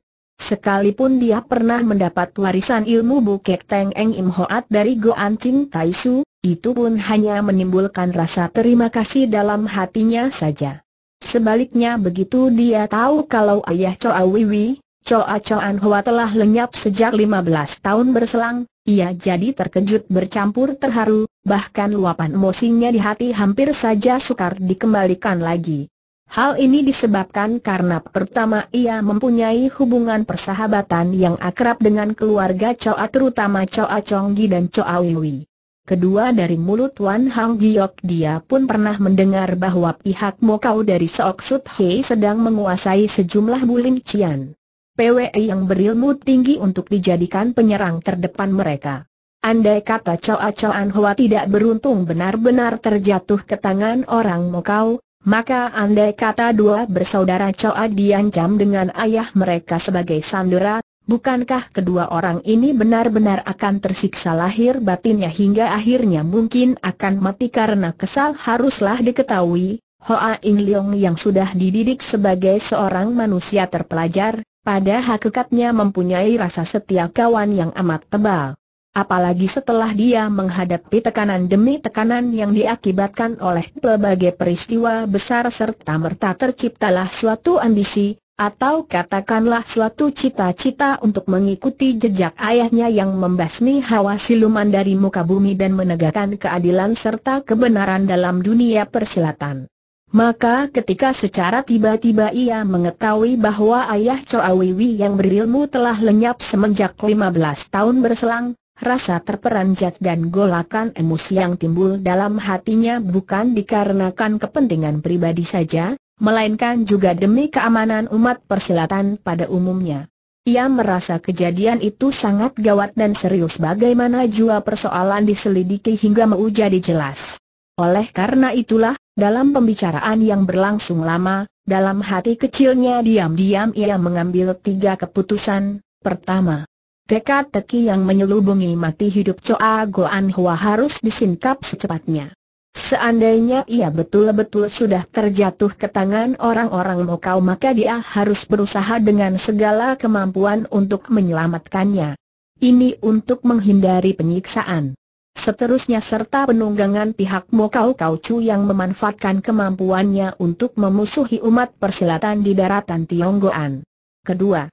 A: Sekalipun dia pernah mendapat warisan ilmu Bukit Teng Eng Im Hoat dari Goan Ching Tai Su, itu pun hanya menimbulkan rasa terima kasih dalam hatinya saja. Sebaliknya begitu dia tahu kalau ayah Choa Wiwi, Choa Choan Hua telah lenyap sejak 15 tahun berselang, ia jadi terkejut bercampur terharu, bahkan luapan emosinya di hati hampir saja sukar dikembalikan lagi. Hal ini disebabkan karena pertama ia mempunyai hubungan persahabatan yang akrab dengan keluarga Choa terutama Choa Chonggi dan Choa Wiwi. Kedua dari mulut Wan Hang Giok dia pun pernah mendengar bahwa pihak Mokau dari Seok Sut Hei sedang menguasai sejumlah bulim cian. PWI yang berilmu tinggi untuk dijadikan penyerang terdepan mereka. Andai kata Choa Choan Hwa tidak beruntung benar-benar terjatuh ke tangan orang Mokau, maka andai kata dua bersaudara Choa diancam dengan ayah mereka sebagai sandera, Bukankah kedua orang ini benar-benar akan tersiksa lahir batinnya hingga akhirnya mungkin akan mati karena kesal haruslah diketahui, Hoa In Leong yang sudah dididik sebagai seorang manusia terpelajar, pada hakikatnya mempunyai rasa setia kawan yang amat tebal. Apalagi setelah dia menghadapi tekanan demi tekanan yang diakibatkan oleh pelbagai peristiwa besar serta merta terciptalah suatu ambisi, atau katakanlah suatu cita-cita untuk mengikuti jejak ayahnya yang membasmi hawa siluman dari muka bumi dan menegakkan keadilan serta kebenaran dalam dunia persilatan. Maka ketika secara tiba-tiba ia mengetahui bahwa ayah Coawiwi yang berilmu telah lenyap semenjak 15 tahun berselang, rasa terperanjat dan golakan emosi yang timbul dalam hatinya bukan dikarenakan kepentingan pribadi saja, melainkan juga demi keamanan umat persilatan pada umumnya. Ia merasa kejadian itu sangat gawat dan serius bagaimana jua persoalan diselidiki hingga mau jadi jelas. Oleh karena itulah, dalam pembicaraan yang berlangsung lama, dalam hati kecilnya diam-diam ia mengambil tiga keputusan. Pertama, teka-teki yang menyelubungi mati hidup Choa Goan Hua harus disingkap secepatnya. Seandainya ia betul-betul sudah terjatuh ke tangan orang-orang Mokau maka dia harus berusaha dengan segala kemampuan untuk menyelamatkannya. Ini untuk menghindari penyiksaan. Seterusnya serta penunggangan pihak Mokau kauchu yang memanfaatkan kemampuannya untuk memusuhi umat persilatan di daratan Tionggoan. Kedua,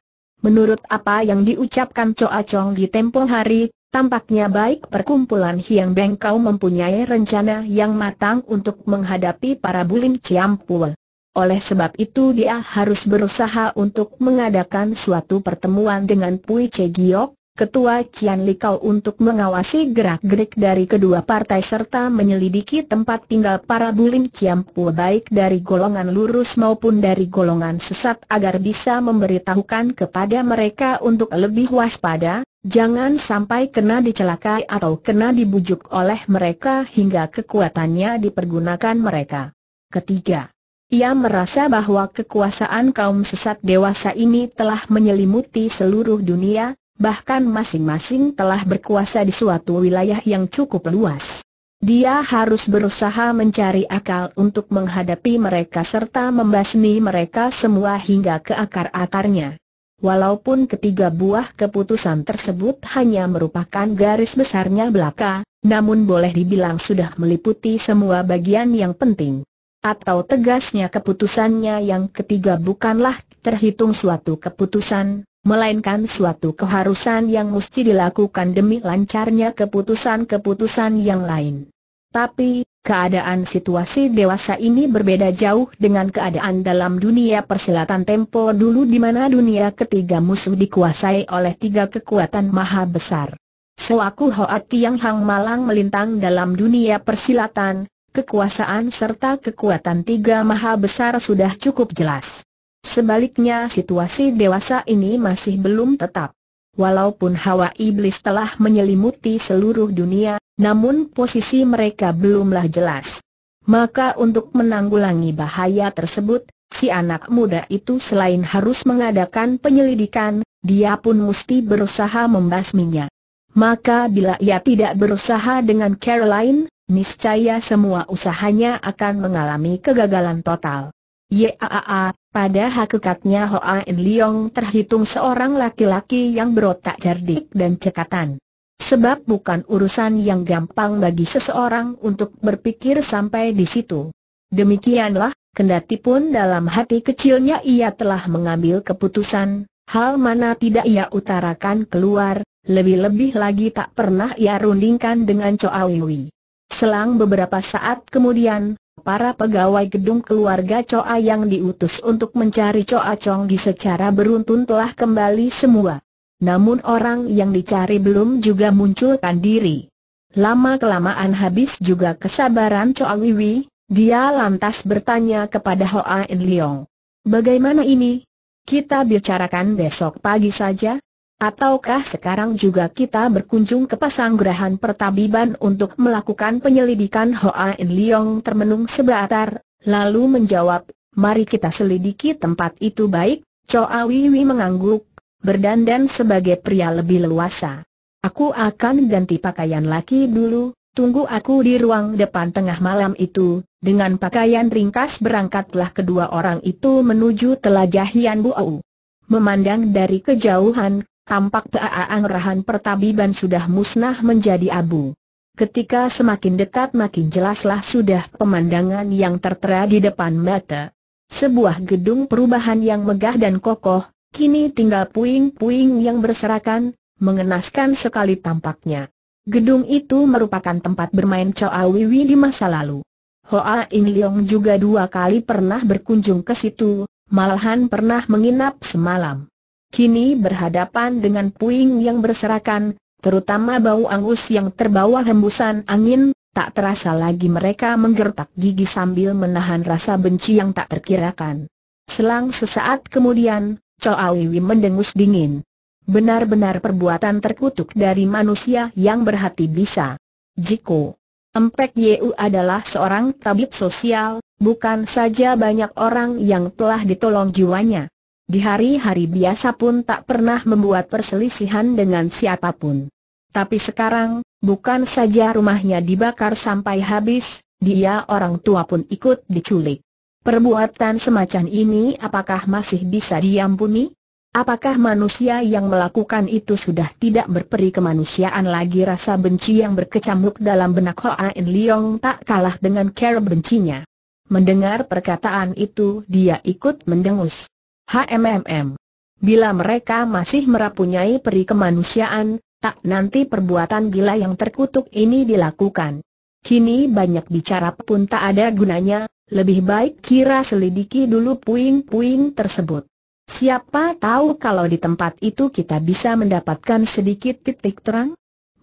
A: menurut apa yang diucapkan Choa Chong di tempo hari, Tampaknya baik perkumpulan Hiang Beng kau mempunyai rencana yang matang untuk menghadapi para bulim Ciampul. Oleh sebab itu dia harus berusaha untuk mengadakan suatu pertemuan dengan Pui Che Giok, Ketua Cian Likau untuk mengawasi gerak-gerik dari kedua partai serta menyelidiki tempat tinggal para bulim Ciampul baik dari golongan lurus maupun dari golongan sesat agar bisa memberitahukan kepada mereka untuk lebih waspada, Jangan sampai kena dicelakai atau kena dibujuk oleh mereka hingga kekuatannya dipergunakan mereka. Ketiga, ia merasa bahwa kekuasaan kaum sesat dewasa ini telah menyelimuti seluruh dunia, bahkan masing-masing telah berkuasa di suatu wilayah yang cukup luas. Dia harus berusaha mencari akal untuk menghadapi mereka serta membasmi mereka semua hingga ke akar-akarnya. Walaupun ketiga buah keputusan tersebut hanya merupakan garis besarnya belaka, namun boleh dibilang sudah meliputi semua bagian yang penting. Atau tegasnya keputusannya yang ketiga bukanlah terhitung suatu keputusan, melainkan suatu keharusan yang mesti dilakukan demi lancarnya keputusan-keputusan yang lain. Tapi, keadaan situasi dewasa ini berbeda jauh dengan keadaan dalam dunia persilatan tempo dulu di mana dunia ketiga musuh dikuasai oleh tiga kekuatan maha besar. Sewaku Hoat Tiang Hang Malang melintang dalam dunia persilatan, kekuasaan serta kekuatan tiga maha besar sudah cukup jelas. Sebaliknya situasi dewasa ini masih belum tetap. Walaupun hawa iblis telah menyelimuti seluruh dunia, namun posisi mereka belumlah jelas. Maka untuk menanggulangi bahaya tersebut, si anak muda itu selain harus mengadakan penyelidikan, dia pun mesti berusaha membasminya. Maka bila ia tidak berusaha dengan Caroline, niscaya semua usahanya akan mengalami kegagalan total. Yaa, pada hakikatnya Hoa En Leong terhitung seorang laki-laki yang berotak cerdik dan cekatan. Sebab bukan urusan yang gampang bagi seseorang untuk berpikir sampai di situ. Demikianlah, kendati pun dalam hati kecilnya ia telah mengambil keputusan, hal mana tidak ia utarakan keluar, lebih-lebih lagi tak pernah ia rundingkan dengan Choa Wiwi. Selang beberapa saat kemudian, para pegawai gedung keluarga Coa yang diutus untuk mencari Coa Chong di secara beruntun telah kembali semua. Namun orang yang dicari belum juga munculkan diri. Lama-kelamaan habis juga kesabaran Coa Wiwi, dia lantas bertanya kepada Hoa In Leong. Bagaimana ini? Kita bicarakan besok pagi saja, Ataukah sekarang juga kita berkunjung ke pasanggerahan pertabiban untuk melakukan penyelidikan Hoa In Leong termenung sebatar, lalu menjawab, mari kita selidiki tempat itu baik, Choa Wiwi mengangguk, berdandan sebagai pria lebih leluasa. Aku akan ganti pakaian laki dulu, tunggu aku di ruang depan tengah malam itu, dengan pakaian ringkas berangkatlah kedua orang itu menuju Telajah Yan Au. Memandang dari kejauhan, tampak keaaan rahan pertabiban sudah musnah menjadi abu. Ketika semakin dekat makin jelaslah sudah pemandangan yang tertera di depan mata. Sebuah gedung perubahan yang megah dan kokoh, kini tinggal puing-puing yang berserakan, mengenaskan sekali tampaknya. Gedung itu merupakan tempat bermain Choa Wiwi di masa lalu. Hoa In Leong juga dua kali pernah berkunjung ke situ, malahan pernah menginap semalam kini berhadapan dengan puing yang berserakan, terutama bau angus yang terbawa hembusan angin, tak terasa lagi mereka menggertak gigi sambil menahan rasa benci yang tak terkirakan. Selang sesaat kemudian, Choawiwi mendengus dingin. Benar-benar perbuatan terkutuk dari manusia yang berhati bisa. Jiko. Empek Yeu adalah seorang tabib sosial, bukan saja banyak orang yang telah ditolong jiwanya. Di hari-hari biasa pun tak pernah membuat perselisihan dengan siapapun. Tapi sekarang, bukan saja rumahnya dibakar sampai habis, dia orang tua pun ikut diculik. Perbuatan semacam ini apakah masih bisa diampuni? Apakah manusia yang melakukan itu sudah tidak berperi kemanusiaan lagi rasa benci yang berkecamuk dalam benak Hoa In Leong tak kalah dengan care bencinya. Mendengar perkataan itu dia ikut mendengus. HMMM. Bila mereka masih merapunyai peri kemanusiaan, tak nanti perbuatan gila yang terkutuk ini dilakukan. Kini banyak bicara pun tak ada gunanya, lebih baik kira selidiki dulu puing-puing tersebut. Siapa tahu kalau di tempat itu kita bisa mendapatkan sedikit titik terang?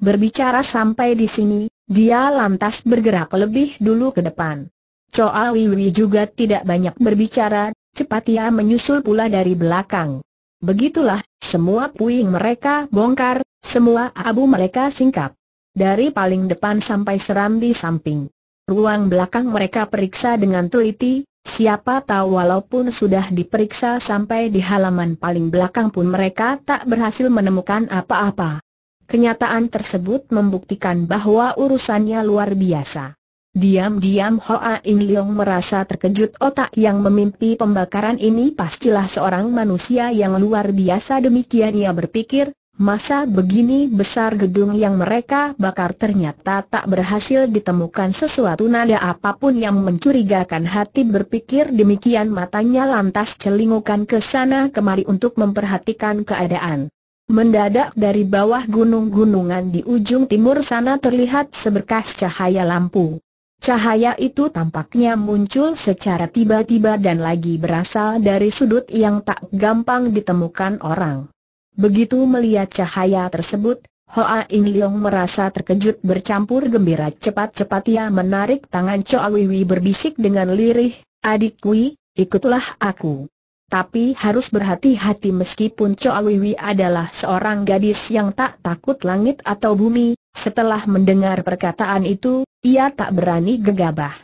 A: Berbicara sampai di sini, dia lantas bergerak lebih dulu ke depan. Choa Wiwi juga tidak banyak berbicara, Cepat ia menyusul pula dari belakang. Begitulah, semua puing mereka bongkar, semua abu mereka singkap. Dari paling depan sampai serambi samping. Ruang belakang mereka periksa dengan teliti, siapa tahu walaupun sudah diperiksa sampai di halaman paling belakang pun mereka tak berhasil menemukan apa-apa. Kenyataan tersebut membuktikan bahwa urusannya luar biasa. Diam-diam Hoa In Leong merasa terkejut otak yang memimpi pembakaran ini pastilah seorang manusia yang luar biasa demikian ia berpikir, masa begini besar gedung yang mereka bakar ternyata tak berhasil ditemukan sesuatu nada apapun yang mencurigakan hati berpikir demikian matanya lantas celingukan ke sana kemari untuk memperhatikan keadaan. Mendadak dari bawah gunung-gunungan di ujung timur sana terlihat seberkas cahaya lampu. Cahaya itu tampaknya muncul secara tiba-tiba dan lagi berasal dari sudut yang tak gampang ditemukan orang. Begitu melihat cahaya tersebut, Hoa In Leong merasa terkejut bercampur gembira cepat-cepat ia menarik tangan Choa Wiwi berbisik dengan lirih, Adik Kui, ikutlah aku. Tapi harus berhati-hati meskipun Choa Wiwi adalah seorang gadis yang tak takut langit atau bumi, setelah mendengar perkataan itu, ia tak berani gegabah.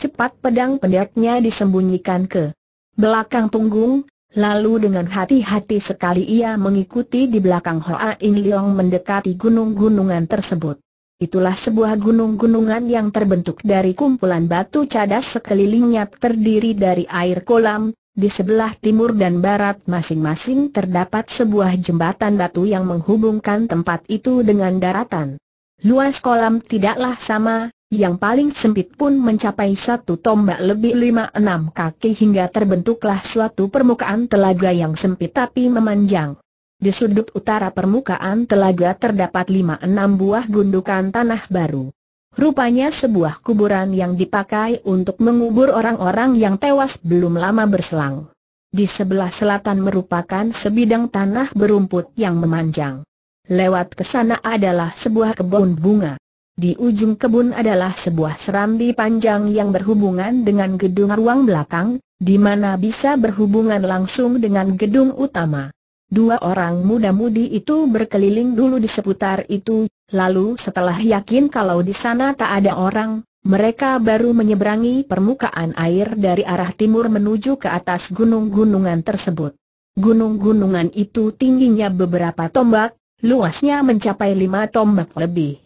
A: Cepat pedang pendeknya disembunyikan ke belakang punggung, lalu dengan hati-hati sekali ia mengikuti di belakang Hoa In Leong mendekati gunung-gunungan tersebut. Itulah sebuah gunung-gunungan yang terbentuk dari kumpulan batu cadas sekelilingnya terdiri dari air kolam, di sebelah timur dan barat masing-masing terdapat sebuah jembatan batu yang menghubungkan tempat itu dengan daratan. Luas kolam tidaklah sama, yang paling sempit pun mencapai satu tombak lebih lima enam kaki hingga terbentuklah suatu permukaan telaga yang sempit tapi memanjang. Di sudut utara permukaan telaga terdapat lima enam buah gundukan tanah baru. Rupanya sebuah kuburan yang dipakai untuk mengubur orang-orang yang tewas belum lama berselang. Di sebelah selatan merupakan sebidang tanah berumput yang memanjang. Lewat ke sana adalah sebuah kebun bunga. Di ujung kebun adalah sebuah serambi panjang yang berhubungan dengan gedung ruang belakang, di mana bisa berhubungan langsung dengan gedung utama. Dua orang muda-mudi itu berkeliling dulu di seputar itu, lalu setelah yakin kalau di sana tak ada orang, mereka baru menyeberangi permukaan air dari arah timur menuju ke atas gunung-gunungan tersebut. Gunung-gunungan itu tingginya beberapa tombak, luasnya mencapai lima tombak lebih.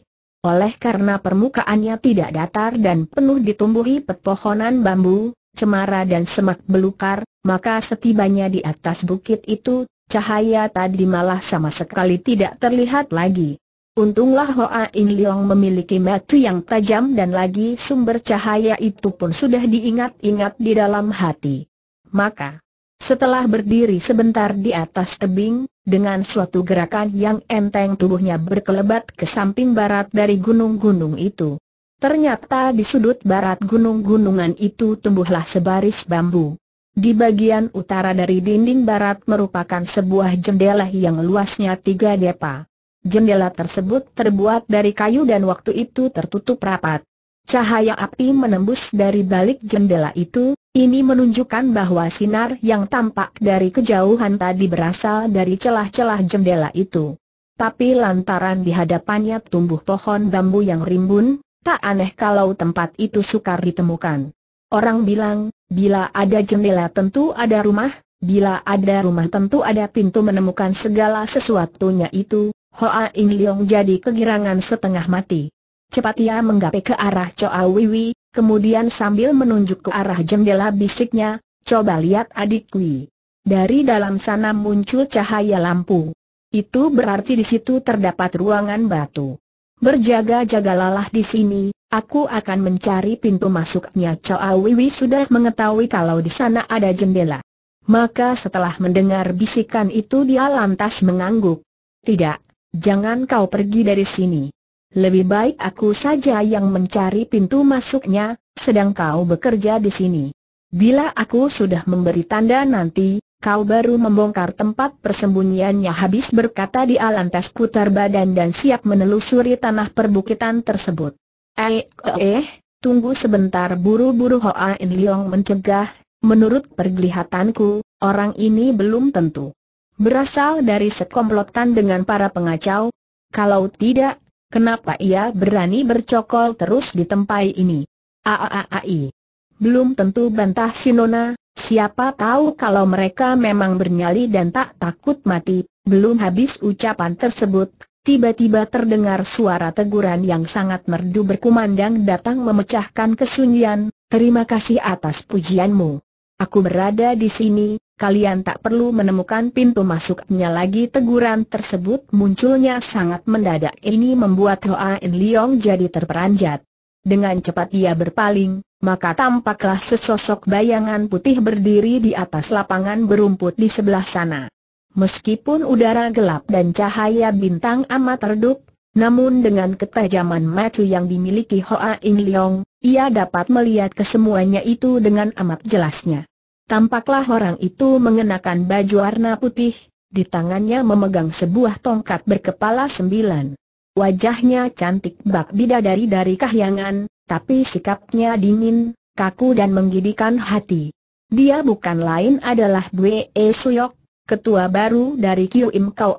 A: Oleh karena permukaannya tidak datar dan penuh ditumbuhi pepohonan bambu, cemara dan semak belukar, maka setibanya di atas bukit itu, cahaya tadi malah sama sekali tidak terlihat lagi. Untunglah Hoa In Leong memiliki metu yang tajam dan lagi sumber cahaya itu pun sudah diingat-ingat di dalam hati. Maka, setelah berdiri sebentar di atas tebing, dengan suatu gerakan yang enteng tubuhnya berkelebat ke samping barat dari gunung-gunung itu. Ternyata di sudut barat gunung-gunungan itu tumbuhlah sebaris bambu. Di bagian utara dari dinding barat merupakan sebuah jendela yang luasnya tiga depa. Jendela tersebut terbuat dari kayu dan waktu itu tertutup rapat. Cahaya api menembus dari balik jendela itu, ini menunjukkan bahwa sinar yang tampak dari kejauhan tadi berasal dari celah-celah jendela itu. Tapi lantaran di hadapannya tumbuh pohon bambu yang rimbun, tak aneh kalau tempat itu sukar ditemukan. Orang bilang, bila ada jendela tentu ada rumah, bila ada rumah tentu ada pintu menemukan segala sesuatunya itu, Hoa In Leong jadi kegirangan setengah mati. Cepat ia menggapai ke arah Choa Wiwi, kemudian sambil menunjuk ke arah jendela bisiknya, coba lihat adik Wi. Dari dalam sana muncul cahaya lampu. Itu berarti di situ terdapat ruangan batu. berjaga jaga lalah di sini, aku akan mencari pintu masuknya. Choa Wiwi sudah mengetahui kalau di sana ada jendela. Maka setelah mendengar bisikan itu dia lantas mengangguk. Tidak, jangan kau pergi dari sini. Lebih baik aku saja yang mencari pintu masuknya, sedang kau bekerja di sini. Bila aku sudah memberi tanda nanti, kau baru membongkar tempat persembunyiannya habis berkata di alantas putar badan dan siap menelusuri tanah perbukitan tersebut. Eh, eh, tunggu sebentar buru-buru Hoa In Leong mencegah, menurut perglihatanku, orang ini belum tentu. Berasal dari sekomplotan dengan para pengacau, kalau tidak Kenapa ia berani bercokol terus di tempat ini? Aaai. Belum tentu bantah si Nona, siapa tahu kalau mereka memang bernyali dan tak takut mati. Belum habis ucapan tersebut, tiba-tiba terdengar suara teguran yang sangat merdu berkumandang datang memecahkan kesunyian. Terima kasih atas pujianmu. Aku berada di sini, kalian tak perlu menemukan pintu masuknya lagi teguran tersebut munculnya sangat mendadak ini membuat Hoa In Leong jadi terperanjat. Dengan cepat ia berpaling, maka tampaklah sesosok bayangan putih berdiri di atas lapangan berumput di sebelah sana. Meskipun udara gelap dan cahaya bintang amat redup, namun dengan ketajaman mata yang dimiliki Hoa In Leong, ia dapat melihat kesemuanya itu dengan amat jelasnya. Tampaklah orang itu mengenakan baju warna putih, di tangannya memegang sebuah tongkat berkepala sembilan. Wajahnya cantik bak bidadari dari kahyangan, tapi sikapnya dingin, kaku dan menggidikan hati. Dia bukan lain adalah E Suyok, ketua baru dari Kiu Im Kau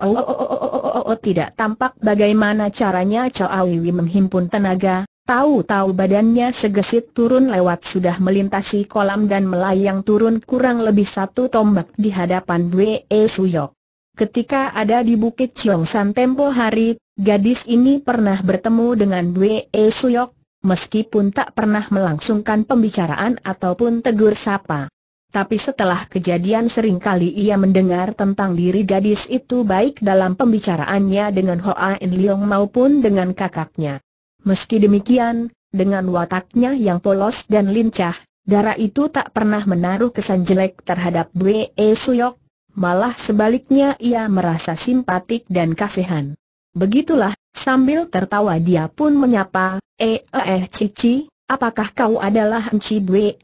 A: tidak tampak bagaimana caranya Cao Awiwi menghimpun tenaga, Tahu-tahu badannya segesit turun lewat sudah melintasi kolam dan melayang turun kurang lebih satu tombak di hadapan E. Suyok. Ketika ada di Bukit Chiong San tempo hari, gadis ini pernah bertemu dengan E. Suyok, meskipun tak pernah melangsungkan pembicaraan ataupun tegur sapa. Tapi setelah kejadian sering kali ia mendengar tentang diri gadis itu baik dalam pembicaraannya dengan Hoa In Leong maupun dengan kakaknya. Meski demikian, dengan wataknya yang polos dan lincah, darah itu tak pernah menaruh kesan jelek terhadap Bwe Suyok, malah sebaliknya ia merasa simpatik dan kasihan. Begitulah, sambil tertawa dia pun menyapa, eh eh, eh cici, apakah kau adalah Enci Bwe?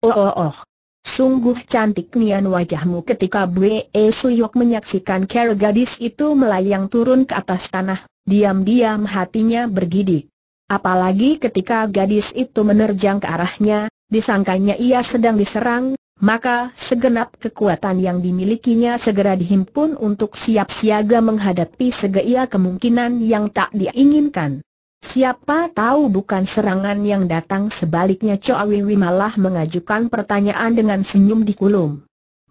A: Oh oh oh. Sungguh cantik nian wajahmu ketika Bwe Suyok menyaksikan kera gadis itu melayang turun ke atas tanah Diam-diam hatinya bergidik. Apalagi ketika gadis itu menerjang ke arahnya, disangkanya ia sedang diserang, maka segenap kekuatan yang dimilikinya segera dihimpun untuk siap siaga menghadapi segala kemungkinan yang tak diinginkan. Siapa tahu bukan serangan yang datang sebaliknya Choa Wiwi malah mengajukan pertanyaan dengan senyum di kulum.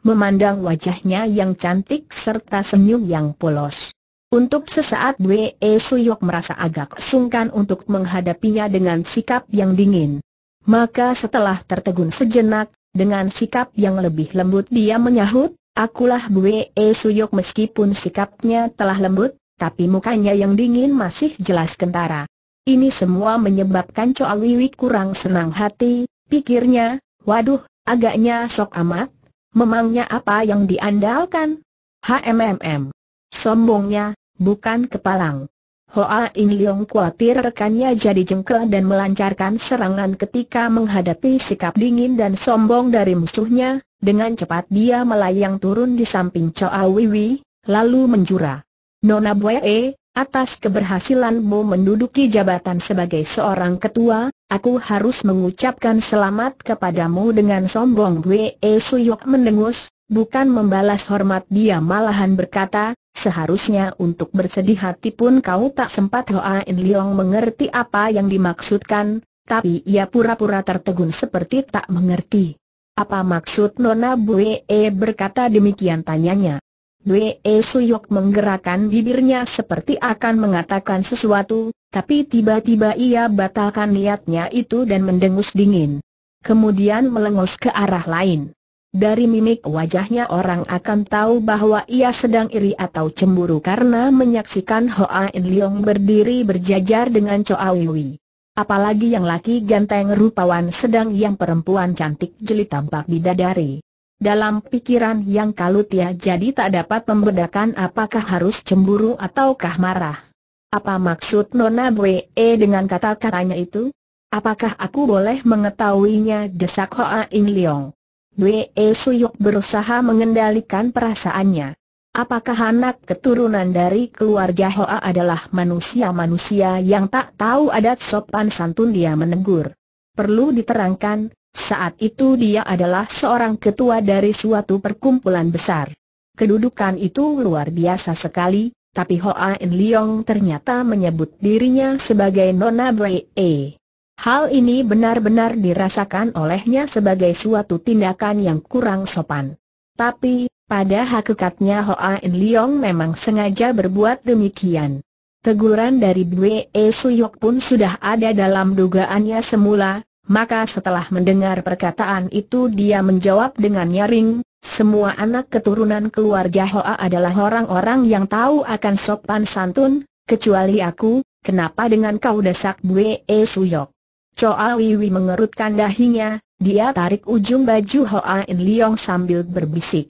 A: Memandang wajahnya yang cantik serta senyum yang polos. Untuk sesaat Bwe e Suyok merasa agak sungkan untuk menghadapinya dengan sikap yang dingin. Maka setelah tertegun sejenak, dengan sikap yang lebih lembut dia menyahut, Akulah Bwe e Suyok meskipun sikapnya telah lembut, tapi mukanya yang dingin masih jelas kentara. Ini semua menyebabkan Coa Wiwi kurang senang hati, pikirnya, waduh, agaknya sok amat, memangnya apa yang diandalkan? HMMM. Sombongnya, bukan kepalang. Hoa In Leong khawatir rekannya jadi jengkel dan melancarkan serangan ketika menghadapi sikap dingin dan sombong dari musuhnya, dengan cepat dia melayang turun di samping Choa Wiwi, lalu menjura. Nona E, atas keberhasilanmu menduduki jabatan sebagai seorang ketua, aku harus mengucapkan selamat kepadamu dengan sombong E Suyok mendengus, bukan membalas hormat dia malahan berkata, seharusnya untuk bersedih hati pun kau tak sempat Hoa In Leong mengerti apa yang dimaksudkan, tapi ia pura-pura tertegun seperti tak mengerti. Apa maksud Nona Bue e berkata demikian tanyanya. Bue e Suyok menggerakkan bibirnya seperti akan mengatakan sesuatu, tapi tiba-tiba ia batalkan niatnya itu dan mendengus dingin. Kemudian melengus ke arah lain. Dari mimik wajahnya orang akan tahu bahwa ia sedang iri atau cemburu karena menyaksikan Hoa In Leong berdiri berjajar dengan Choa Wiwi. Apalagi yang laki ganteng rupawan sedang yang perempuan cantik jeli tampak bidadari. Dalam pikiran yang kalut ia jadi tak dapat membedakan apakah harus cemburu ataukah marah. Apa maksud Nona Bwe dengan kata-katanya itu? Apakah aku boleh mengetahuinya desak Hoa In Leong? Wee Suyuk berusaha mengendalikan perasaannya. Apakah anak keturunan dari keluarga Hoa adalah manusia-manusia yang tak tahu adat sopan santun dia menegur? Perlu diterangkan, saat itu dia adalah seorang ketua dari suatu perkumpulan besar. Kedudukan itu luar biasa sekali, tapi Hoa En Leong ternyata menyebut dirinya sebagai Nona Bae. Hal ini benar-benar dirasakan olehnya sebagai suatu tindakan yang kurang sopan. Tapi, pada hakikatnya Hoa In Leong memang sengaja berbuat demikian. Teguran dari Bwe e Suyok pun sudah ada dalam dugaannya semula, maka setelah mendengar perkataan itu dia menjawab dengan nyaring, semua anak keturunan keluarga Hoa adalah orang-orang yang tahu akan sopan santun, kecuali aku, kenapa dengan kau desak Bwe e Suyok? Choa Wiwi mengerutkan dahinya, dia tarik ujung baju Hoa In Leong sambil berbisik.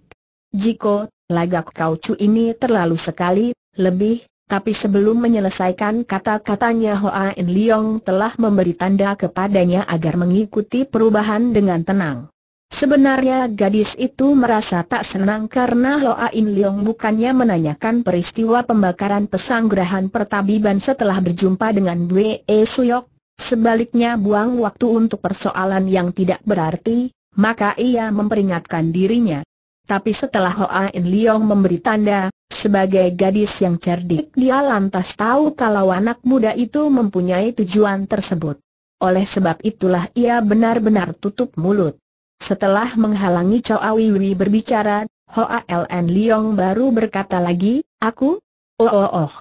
A: Jiko, lagak kau cu ini terlalu sekali, lebih, tapi sebelum menyelesaikan kata-katanya Hoa In Leong telah memberi tanda kepadanya agar mengikuti perubahan dengan tenang. Sebenarnya gadis itu merasa tak senang karena Hoa In Leong bukannya menanyakan peristiwa pembakaran pesanggrahan pertabiban setelah berjumpa dengan Dwe E Suyok, Sebaliknya buang waktu untuk persoalan yang tidak berarti, maka ia memperingatkan dirinya. Tapi setelah Hoa In Leong memberi tanda, sebagai gadis yang cerdik dia lantas tahu kalau anak muda itu mempunyai tujuan tersebut. Oleh sebab itulah ia benar-benar tutup mulut. Setelah menghalangi Chow Wiwi berbicara, Hoa Ln Leong baru berkata lagi, Aku? Oh oh oh,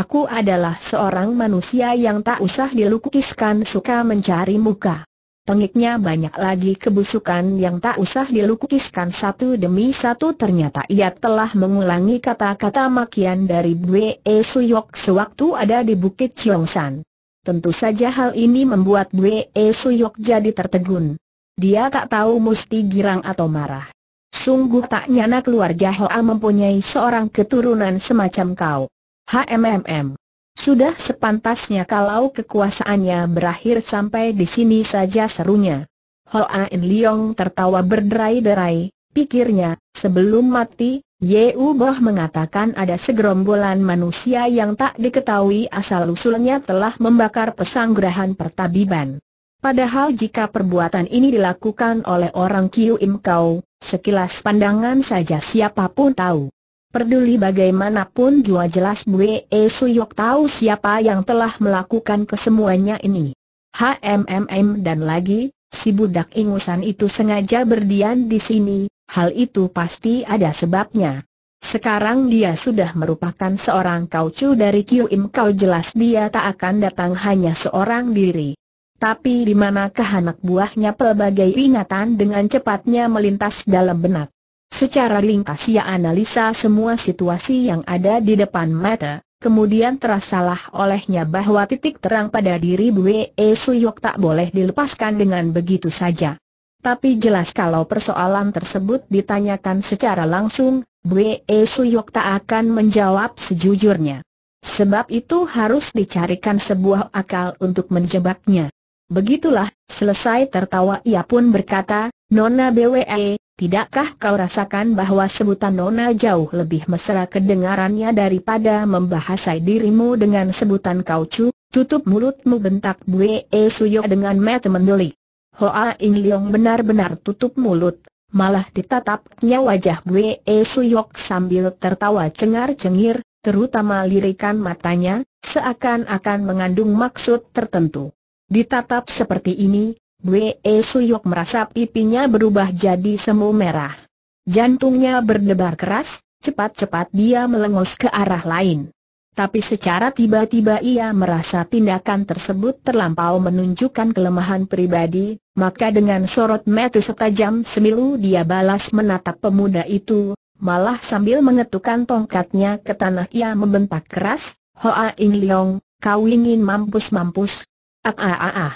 A: Aku adalah seorang manusia yang tak usah dilukiskan suka mencari muka. Pengiknya banyak lagi kebusukan yang tak usah dilukiskan satu demi satu ternyata ia telah mengulangi kata-kata makian dari Bwe e Suyok sewaktu ada di Bukit Cheongsan. Tentu saja hal ini membuat Bwe e Suyok jadi tertegun. Dia tak tahu mesti girang atau marah. Sungguh tak nyana keluarga Hoa mempunyai seorang keturunan semacam kau. HMMM. Sudah sepantasnya kalau kekuasaannya berakhir sampai di sini saja serunya. Hoain Liong tertawa berderai-derai, pikirnya, sebelum mati, Ye U Boh mengatakan ada segerombolan manusia yang tak diketahui asal-usulnya telah membakar pesanggrahan pertabiban. Padahal jika perbuatan ini dilakukan oleh orang Kiu Im Kau, sekilas pandangan saja siapapun tahu. Perduli bagaimanapun jua jelas Bwe e Suyok tahu siapa yang telah melakukan kesemuanya ini. HMMM dan lagi, si budak ingusan itu sengaja berdiam di sini, hal itu pasti ada sebabnya. Sekarang dia sudah merupakan seorang kaucu dari Kiu Im Kau jelas dia tak akan datang hanya seorang diri. Tapi di manakah anak buahnya pelbagai ingatan dengan cepatnya melintas dalam benak. Secara ringkas ia analisa semua situasi yang ada di depan mata, kemudian terasalah olehnya bahwa titik terang pada diri Bwe e Suyok tak boleh dilepaskan dengan begitu saja. Tapi jelas kalau persoalan tersebut ditanyakan secara langsung, Bwe e Suyok tak akan menjawab sejujurnya. Sebab itu harus dicarikan sebuah akal untuk menjebaknya. Begitulah, selesai tertawa ia pun berkata, Nona BWE, tidakkah kau rasakan bahwa sebutan Nona jauh lebih mesra kedengarannya daripada membahasai dirimu dengan sebutan kau cu? Tutup mulutmu bentak Bwe Suyo dengan mata mendeli. Hoa In Leong benar-benar tutup mulut, malah ditatapnya wajah Bwe Suyok sambil tertawa cengar-cengir, terutama lirikan matanya, seakan-akan mengandung maksud tertentu. Ditatap seperti ini, Bwe Suyok merasa pipinya berubah jadi semu merah. Jantungnya berdebar keras, cepat-cepat dia melengos ke arah lain. Tapi secara tiba-tiba ia merasa tindakan tersebut terlampau menunjukkan kelemahan pribadi, maka dengan sorot mata setajam semilu dia balas menatap pemuda itu, malah sambil mengetukkan tongkatnya ke tanah ia membentak keras, Hoa In Leong, kau ingin mampus-mampus? Ah ah ah ah.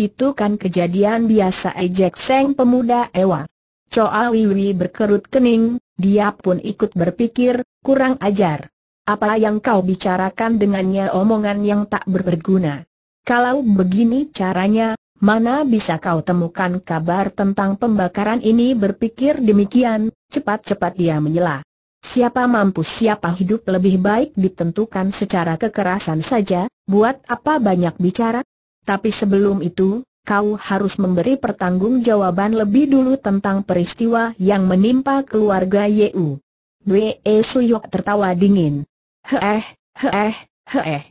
A: Itu kan kejadian biasa ejek seng pemuda ewa. Choa Wiwi berkerut kening, dia pun ikut berpikir, kurang ajar. Apa yang kau bicarakan dengannya omongan yang tak berguna. Kalau begini caranya, mana bisa kau temukan kabar tentang pembakaran ini berpikir demikian, cepat-cepat dia menyela. Siapa mampu siapa hidup lebih baik ditentukan secara kekerasan saja, buat apa banyak bicara? Tapi sebelum itu, kau harus memberi pertanggungjawaban lebih dulu tentang peristiwa yang menimpa keluarga Yu. Wei Suyok tertawa dingin. Heeh, heeh, heeh.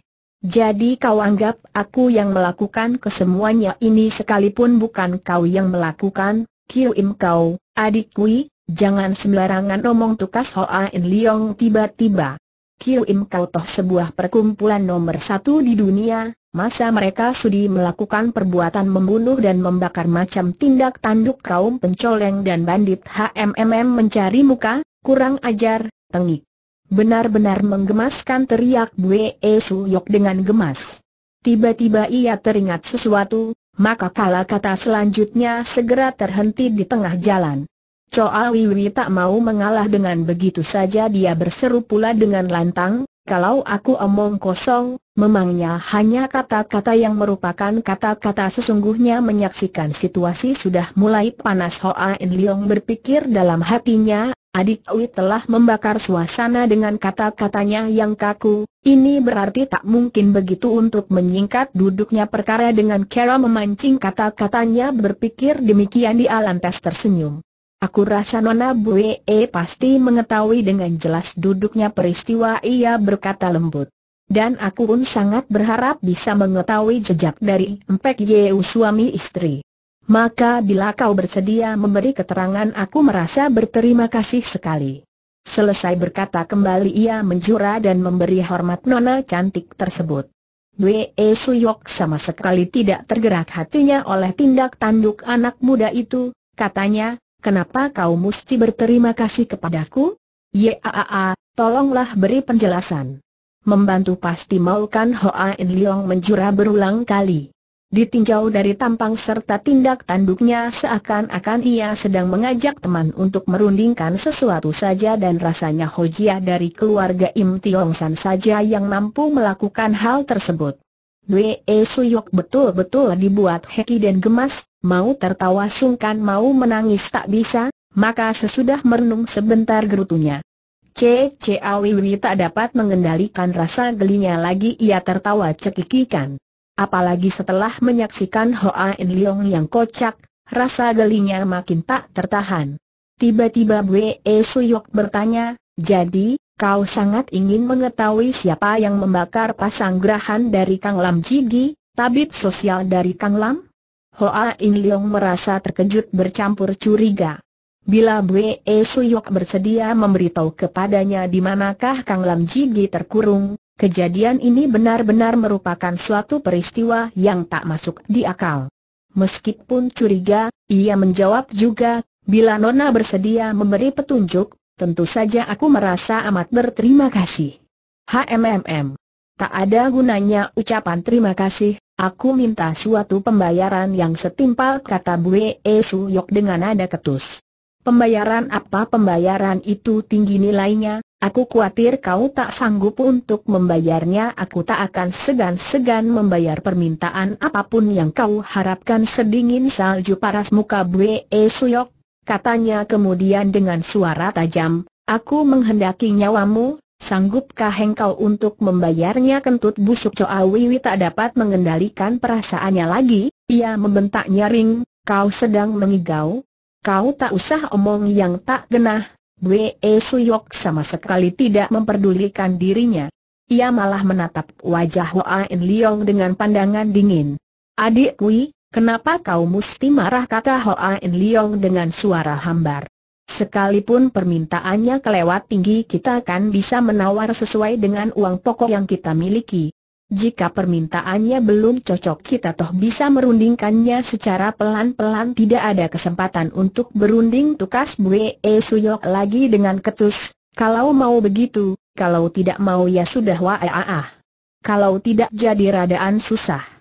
A: Jadi kau anggap aku yang melakukan kesemuanya ini sekalipun bukan kau yang melakukan, Kiu Im kau, adik kui, jangan sembarangan omong tukas Hoa In Liong tiba-tiba. Kiu Im Kau Toh sebuah perkumpulan nomor satu di dunia, masa mereka sudi melakukan perbuatan membunuh dan membakar macam tindak tanduk kaum pencoleng dan bandit HMMM mencari muka, kurang ajar, tengik. Benar-benar menggemaskan teriak Bue e Su Yok dengan gemas. Tiba-tiba ia teringat sesuatu, maka kala kata selanjutnya segera terhenti di tengah jalan. Choa Wiwi tak mau mengalah dengan begitu saja dia berseru pula dengan lantang, kalau aku omong kosong, memangnya hanya kata-kata yang merupakan kata-kata sesungguhnya menyaksikan situasi sudah mulai panas Hoa En Leong berpikir dalam hatinya, adik Awi telah membakar suasana dengan kata-katanya yang kaku, ini berarti tak mungkin begitu untuk menyingkat duduknya perkara dengan cara memancing kata-katanya berpikir demikian dia lantas tersenyum. Aku rasa Nona Bue e pasti mengetahui dengan jelas duduknya peristiwa ia berkata lembut. Dan aku pun sangat berharap bisa mengetahui jejak dari Empek Yeu suami istri. Maka bila kau bersedia memberi keterangan aku merasa berterima kasih sekali. Selesai berkata kembali ia menjura dan memberi hormat nona cantik tersebut. Buee Suyok sama sekali tidak tergerak hatinya oleh tindak tanduk anak muda itu, katanya, kenapa kau mesti berterima kasih kepadaku? Yaa, tolonglah beri penjelasan. Membantu pasti mau kan? Hoa In Leong menjura berulang kali. Ditinjau dari tampang serta tindak tanduknya seakan-akan ia sedang mengajak teman untuk merundingkan sesuatu saja dan rasanya Jia dari keluarga Im Tiong San saja yang mampu melakukan hal tersebut. Wee Suyok betul-betul dibuat heki dan gemas, mau tertawa sungkan mau menangis tak bisa, maka sesudah merenung sebentar gerutunya. W tak dapat mengendalikan rasa gelinya lagi ia tertawa cekikikan. Apalagi setelah menyaksikan Hoa En Leong yang kocak, rasa gelinya makin tak tertahan. Tiba-tiba Su Suyok bertanya, jadi, Kau sangat ingin mengetahui siapa yang membakar pasang gerahan dari Kang Lam Jigi, tabib sosial dari Kang Lam? Hoa In Leong merasa terkejut bercampur curiga. Bila Bwe e Suyok bersedia memberitahu kepadanya di manakah Kang Lam Jigi terkurung, kejadian ini benar-benar merupakan suatu peristiwa yang tak masuk di akal. Meskipun curiga, ia menjawab juga, bila Nona bersedia memberi petunjuk, tentu saja aku merasa amat berterima kasih. HMMM. Tak ada gunanya ucapan terima kasih, aku minta suatu pembayaran yang setimpal kata e Su Yok dengan nada ketus. Pembayaran apa pembayaran itu tinggi nilainya, aku khawatir kau tak sanggup untuk membayarnya aku tak akan segan-segan membayar permintaan apapun yang kau harapkan sedingin salju paras muka e Su Yok katanya kemudian dengan suara tajam, aku menghendaki nyawamu, sanggupkah engkau untuk membayarnya kentut busuk Choa Wiwi tak dapat mengendalikan perasaannya lagi, ia membentak nyaring, kau sedang mengigau, kau tak usah omong yang tak genah, Bwe e Suyok sama sekali tidak memperdulikan dirinya. Ia malah menatap wajah Hoa In Leong dengan pandangan dingin. Adik Kui, Kenapa kau mesti marah kata Hoa In Leong dengan suara hambar. Sekalipun permintaannya kelewat tinggi kita kan bisa menawar sesuai dengan uang pokok yang kita miliki. Jika permintaannya belum cocok kita toh bisa merundingkannya secara pelan-pelan tidak ada kesempatan untuk berunding tukas Bue e Suyok lagi dengan ketus, kalau mau begitu, kalau tidak mau ya sudah wa'aah. E kalau tidak jadi radaan susah.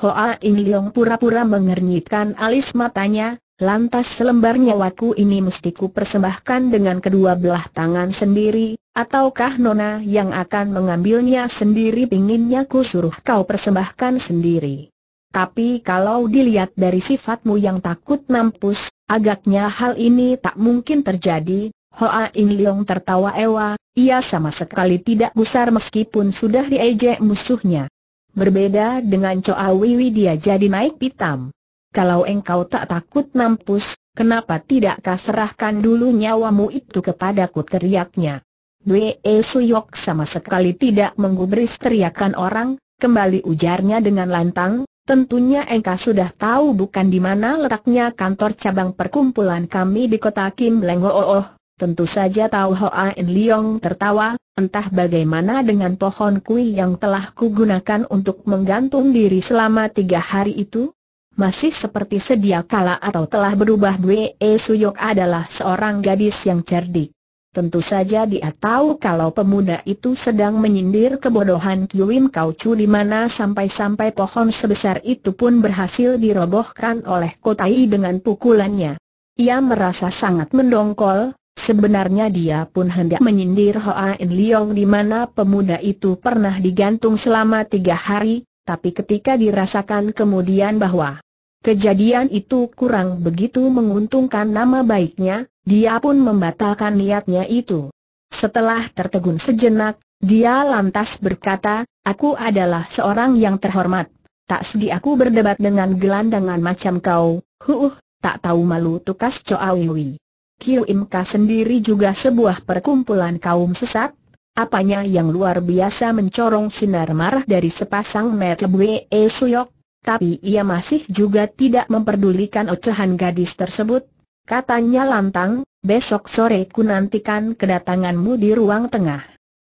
A: Hoa In Leong pura-pura mengernyitkan alis matanya, lantas selembar nyawaku ini mesti ku persembahkan dengan kedua belah tangan sendiri, ataukah Nona yang akan mengambilnya sendiri pinginnya ku suruh kau persembahkan sendiri. Tapi kalau dilihat dari sifatmu yang takut nampus, agaknya hal ini tak mungkin terjadi, Hoa In Leong tertawa ewa, ia sama sekali tidak gusar meskipun sudah diejek musuhnya. Berbeda dengan Coa Wiwi dia jadi naik pitam. Kalau engkau tak takut nampus, kenapa tidak kau serahkan dulu nyawamu itu kepadaku teriaknya. Wei e Suyok sama sekali tidak menggubris teriakan orang, kembali ujarnya dengan lantang, tentunya engkau sudah tahu bukan di mana letaknya kantor cabang perkumpulan kami di kota Kim Lengo oh, oh. oh. Tentu saja tahu, In Leong tertawa, entah bagaimana dengan pohon kui yang telah kugunakan untuk menggantung diri selama tiga hari itu? Masih seperti sedia kala atau telah berubah Bwe e Suyok adalah seorang gadis yang cerdik. Tentu saja dia tahu kalau pemuda itu sedang menyindir kebodohan Kiwim Kaucu di mana sampai-sampai pohon sebesar itu pun berhasil dirobohkan oleh Kotai dengan pukulannya. Ia merasa sangat mendongkol, Sebenarnya dia pun hendak menyindir Hoa In Liong di mana pemuda itu pernah digantung selama tiga hari, tapi ketika dirasakan kemudian bahwa kejadian itu kurang begitu menguntungkan nama baiknya, dia pun membatalkan niatnya itu. Setelah tertegun sejenak, dia lantas berkata, aku adalah seorang yang terhormat. Tak sedi aku berdebat dengan gelandangan macam kau, huuh, tak tahu malu tukas Wiwi. Kiu Imka sendiri juga sebuah perkumpulan kaum sesat, apanya yang luar biasa mencorong sinar marah dari sepasang mata E Suyok, tapi ia masih juga tidak memperdulikan ocehan gadis tersebut. Katanya lantang, besok sore ku nantikan kedatanganmu di ruang tengah.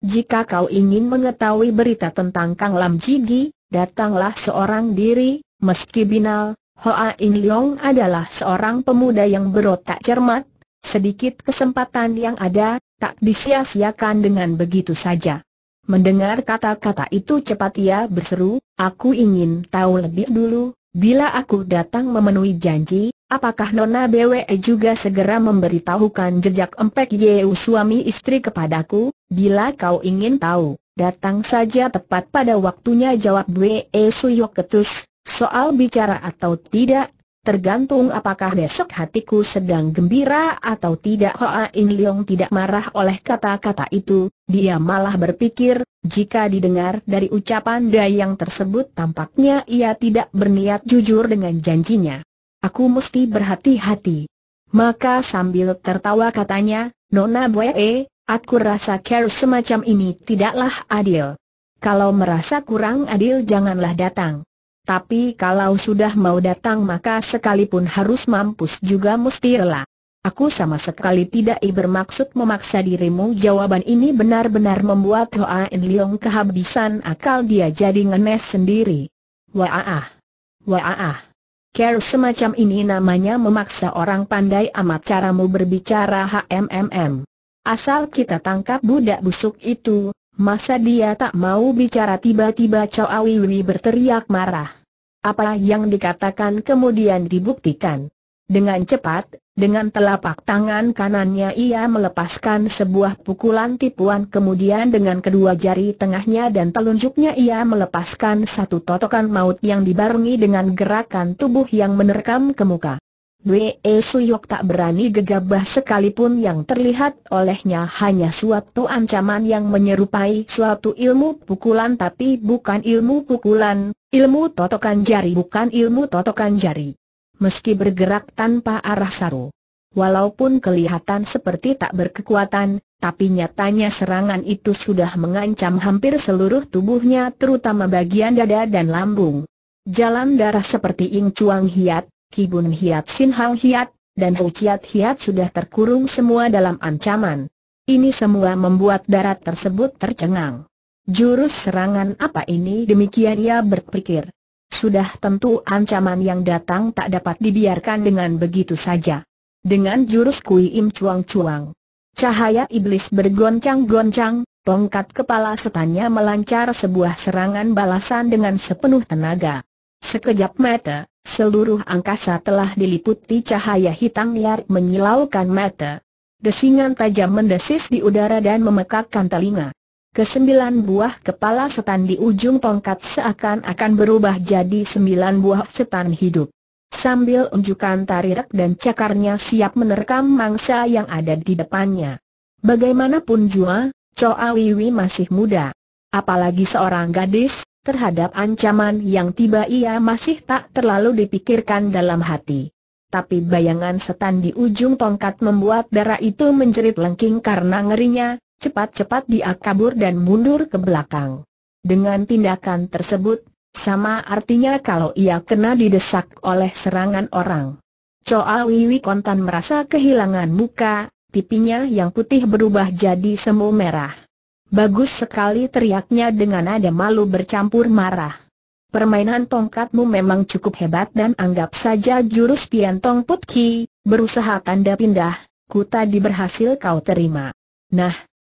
A: Jika kau ingin mengetahui berita tentang Kang Lam Jigi, datanglah seorang diri, meski binal, Hoa In Leong adalah seorang pemuda yang berotak cermat, Sedikit kesempatan yang ada, tak disia-siakan dengan begitu saja. Mendengar kata-kata itu cepat ia berseru, aku ingin tahu lebih dulu, bila aku datang memenuhi janji, apakah Nona BWE juga segera memberitahukan jejak empek Yeu suami istri kepadaku, bila kau ingin tahu, datang saja tepat pada waktunya jawab BWE Suyok Ketus, soal bicara atau tidak, Tergantung apakah besok hatiku sedang gembira atau tidak Hoa In Leong tidak marah oleh kata-kata itu, dia malah berpikir, jika didengar dari ucapan Dayang tersebut tampaknya ia tidak berniat jujur dengan janjinya. Aku mesti berhati-hati. Maka sambil tertawa katanya, Nona Boye, aku rasa care semacam ini tidaklah adil. Kalau merasa kurang adil janganlah datang tapi kalau sudah mau datang maka sekalipun harus mampus juga mesti rela. Aku sama sekali tidak bermaksud memaksa dirimu jawaban ini benar-benar membuat Hoa En Leong kehabisan akal dia jadi ngenes sendiri. Waah! Waah! Care semacam ini namanya memaksa orang pandai amat caramu berbicara HMMM. Asal kita tangkap budak busuk itu, Masa dia tak mau bicara tiba-tiba Chow Wiwi berteriak marah. Apa yang dikatakan kemudian dibuktikan. Dengan cepat, dengan telapak tangan kanannya ia melepaskan sebuah pukulan tipuan kemudian dengan kedua jari tengahnya dan telunjuknya ia melepaskan satu totokan maut yang dibarengi dengan gerakan tubuh yang menerkam ke muka. Wei Suyok tak berani gegabah sekalipun yang terlihat olehnya hanya suatu ancaman yang menyerupai suatu ilmu pukulan tapi bukan ilmu pukulan, ilmu totokan jari bukan ilmu totokan jari. Meski bergerak tanpa arah saru, walaupun kelihatan seperti tak berkekuatan, tapi nyatanya serangan itu sudah mengancam hampir seluruh tubuhnya terutama bagian dada dan lambung. Jalan darah seperti Ing Chuang Hiat, Ki Bun Hiat Sin Hang Hiat, dan Hu Chiat Hiat sudah terkurung semua dalam ancaman. Ini semua membuat darat tersebut tercengang. Jurus serangan apa ini demikian ia berpikir. Sudah tentu ancaman yang datang tak dapat dibiarkan dengan begitu saja. Dengan jurus Kui Im Chuang Chuang. Cahaya iblis bergoncang-goncang, tongkat kepala setannya melancar sebuah serangan balasan dengan sepenuh tenaga. Sekejap mata, Seluruh angkasa telah diliputi cahaya hitam liar menyilaukan mata. Desingan tajam mendesis di udara dan memekakkan telinga. Kesembilan buah kepala setan di ujung tongkat seakan-akan berubah jadi sembilan buah setan hidup. Sambil unjukkan tarik dan cakarnya siap menerkam mangsa yang ada di depannya. Bagaimanapun jua, Choa Wiwi masih muda. Apalagi seorang gadis, Terhadap ancaman yang tiba ia masih tak terlalu dipikirkan dalam hati. Tapi bayangan setan di ujung tongkat membuat darah itu menjerit lengking karena ngerinya, cepat-cepat dia kabur dan mundur ke belakang. Dengan tindakan tersebut, sama artinya kalau ia kena didesak oleh serangan orang. Choa Wiwi Kontan merasa kehilangan muka, pipinya yang putih berubah jadi semu merah. Bagus sekali teriaknya dengan nada malu bercampur marah. Permainan tongkatmu memang cukup hebat dan anggap saja jurus piantong putki, berusaha tanda pindah, ku tadi berhasil kau terima. Nah,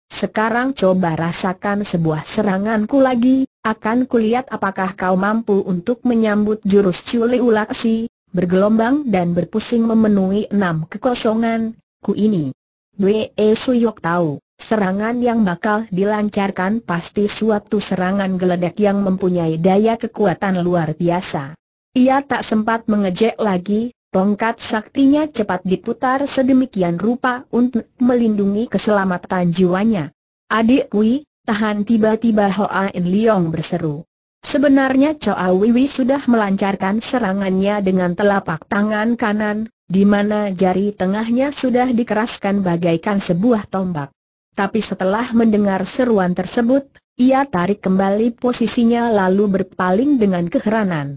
A: sekarang coba rasakan sebuah seranganku lagi, akan kulihat apakah kau mampu untuk menyambut jurus culi ulaksi, bergelombang dan berpusing memenuhi enam kekosongan, ku ini. Wee Suyok tahu Serangan yang bakal dilancarkan pasti suatu serangan geledek yang mempunyai daya kekuatan luar biasa. Ia tak sempat mengejek lagi, tongkat saktinya cepat diputar sedemikian rupa untuk melindungi keselamatan jiwanya. Adik Kui, tahan tiba-tiba Hoa In Leong berseru. Sebenarnya Choa Wiwi sudah melancarkan serangannya dengan telapak tangan kanan, di mana jari tengahnya sudah dikeraskan bagaikan sebuah tombak tapi setelah mendengar seruan tersebut, ia tarik kembali posisinya lalu berpaling dengan keheranan.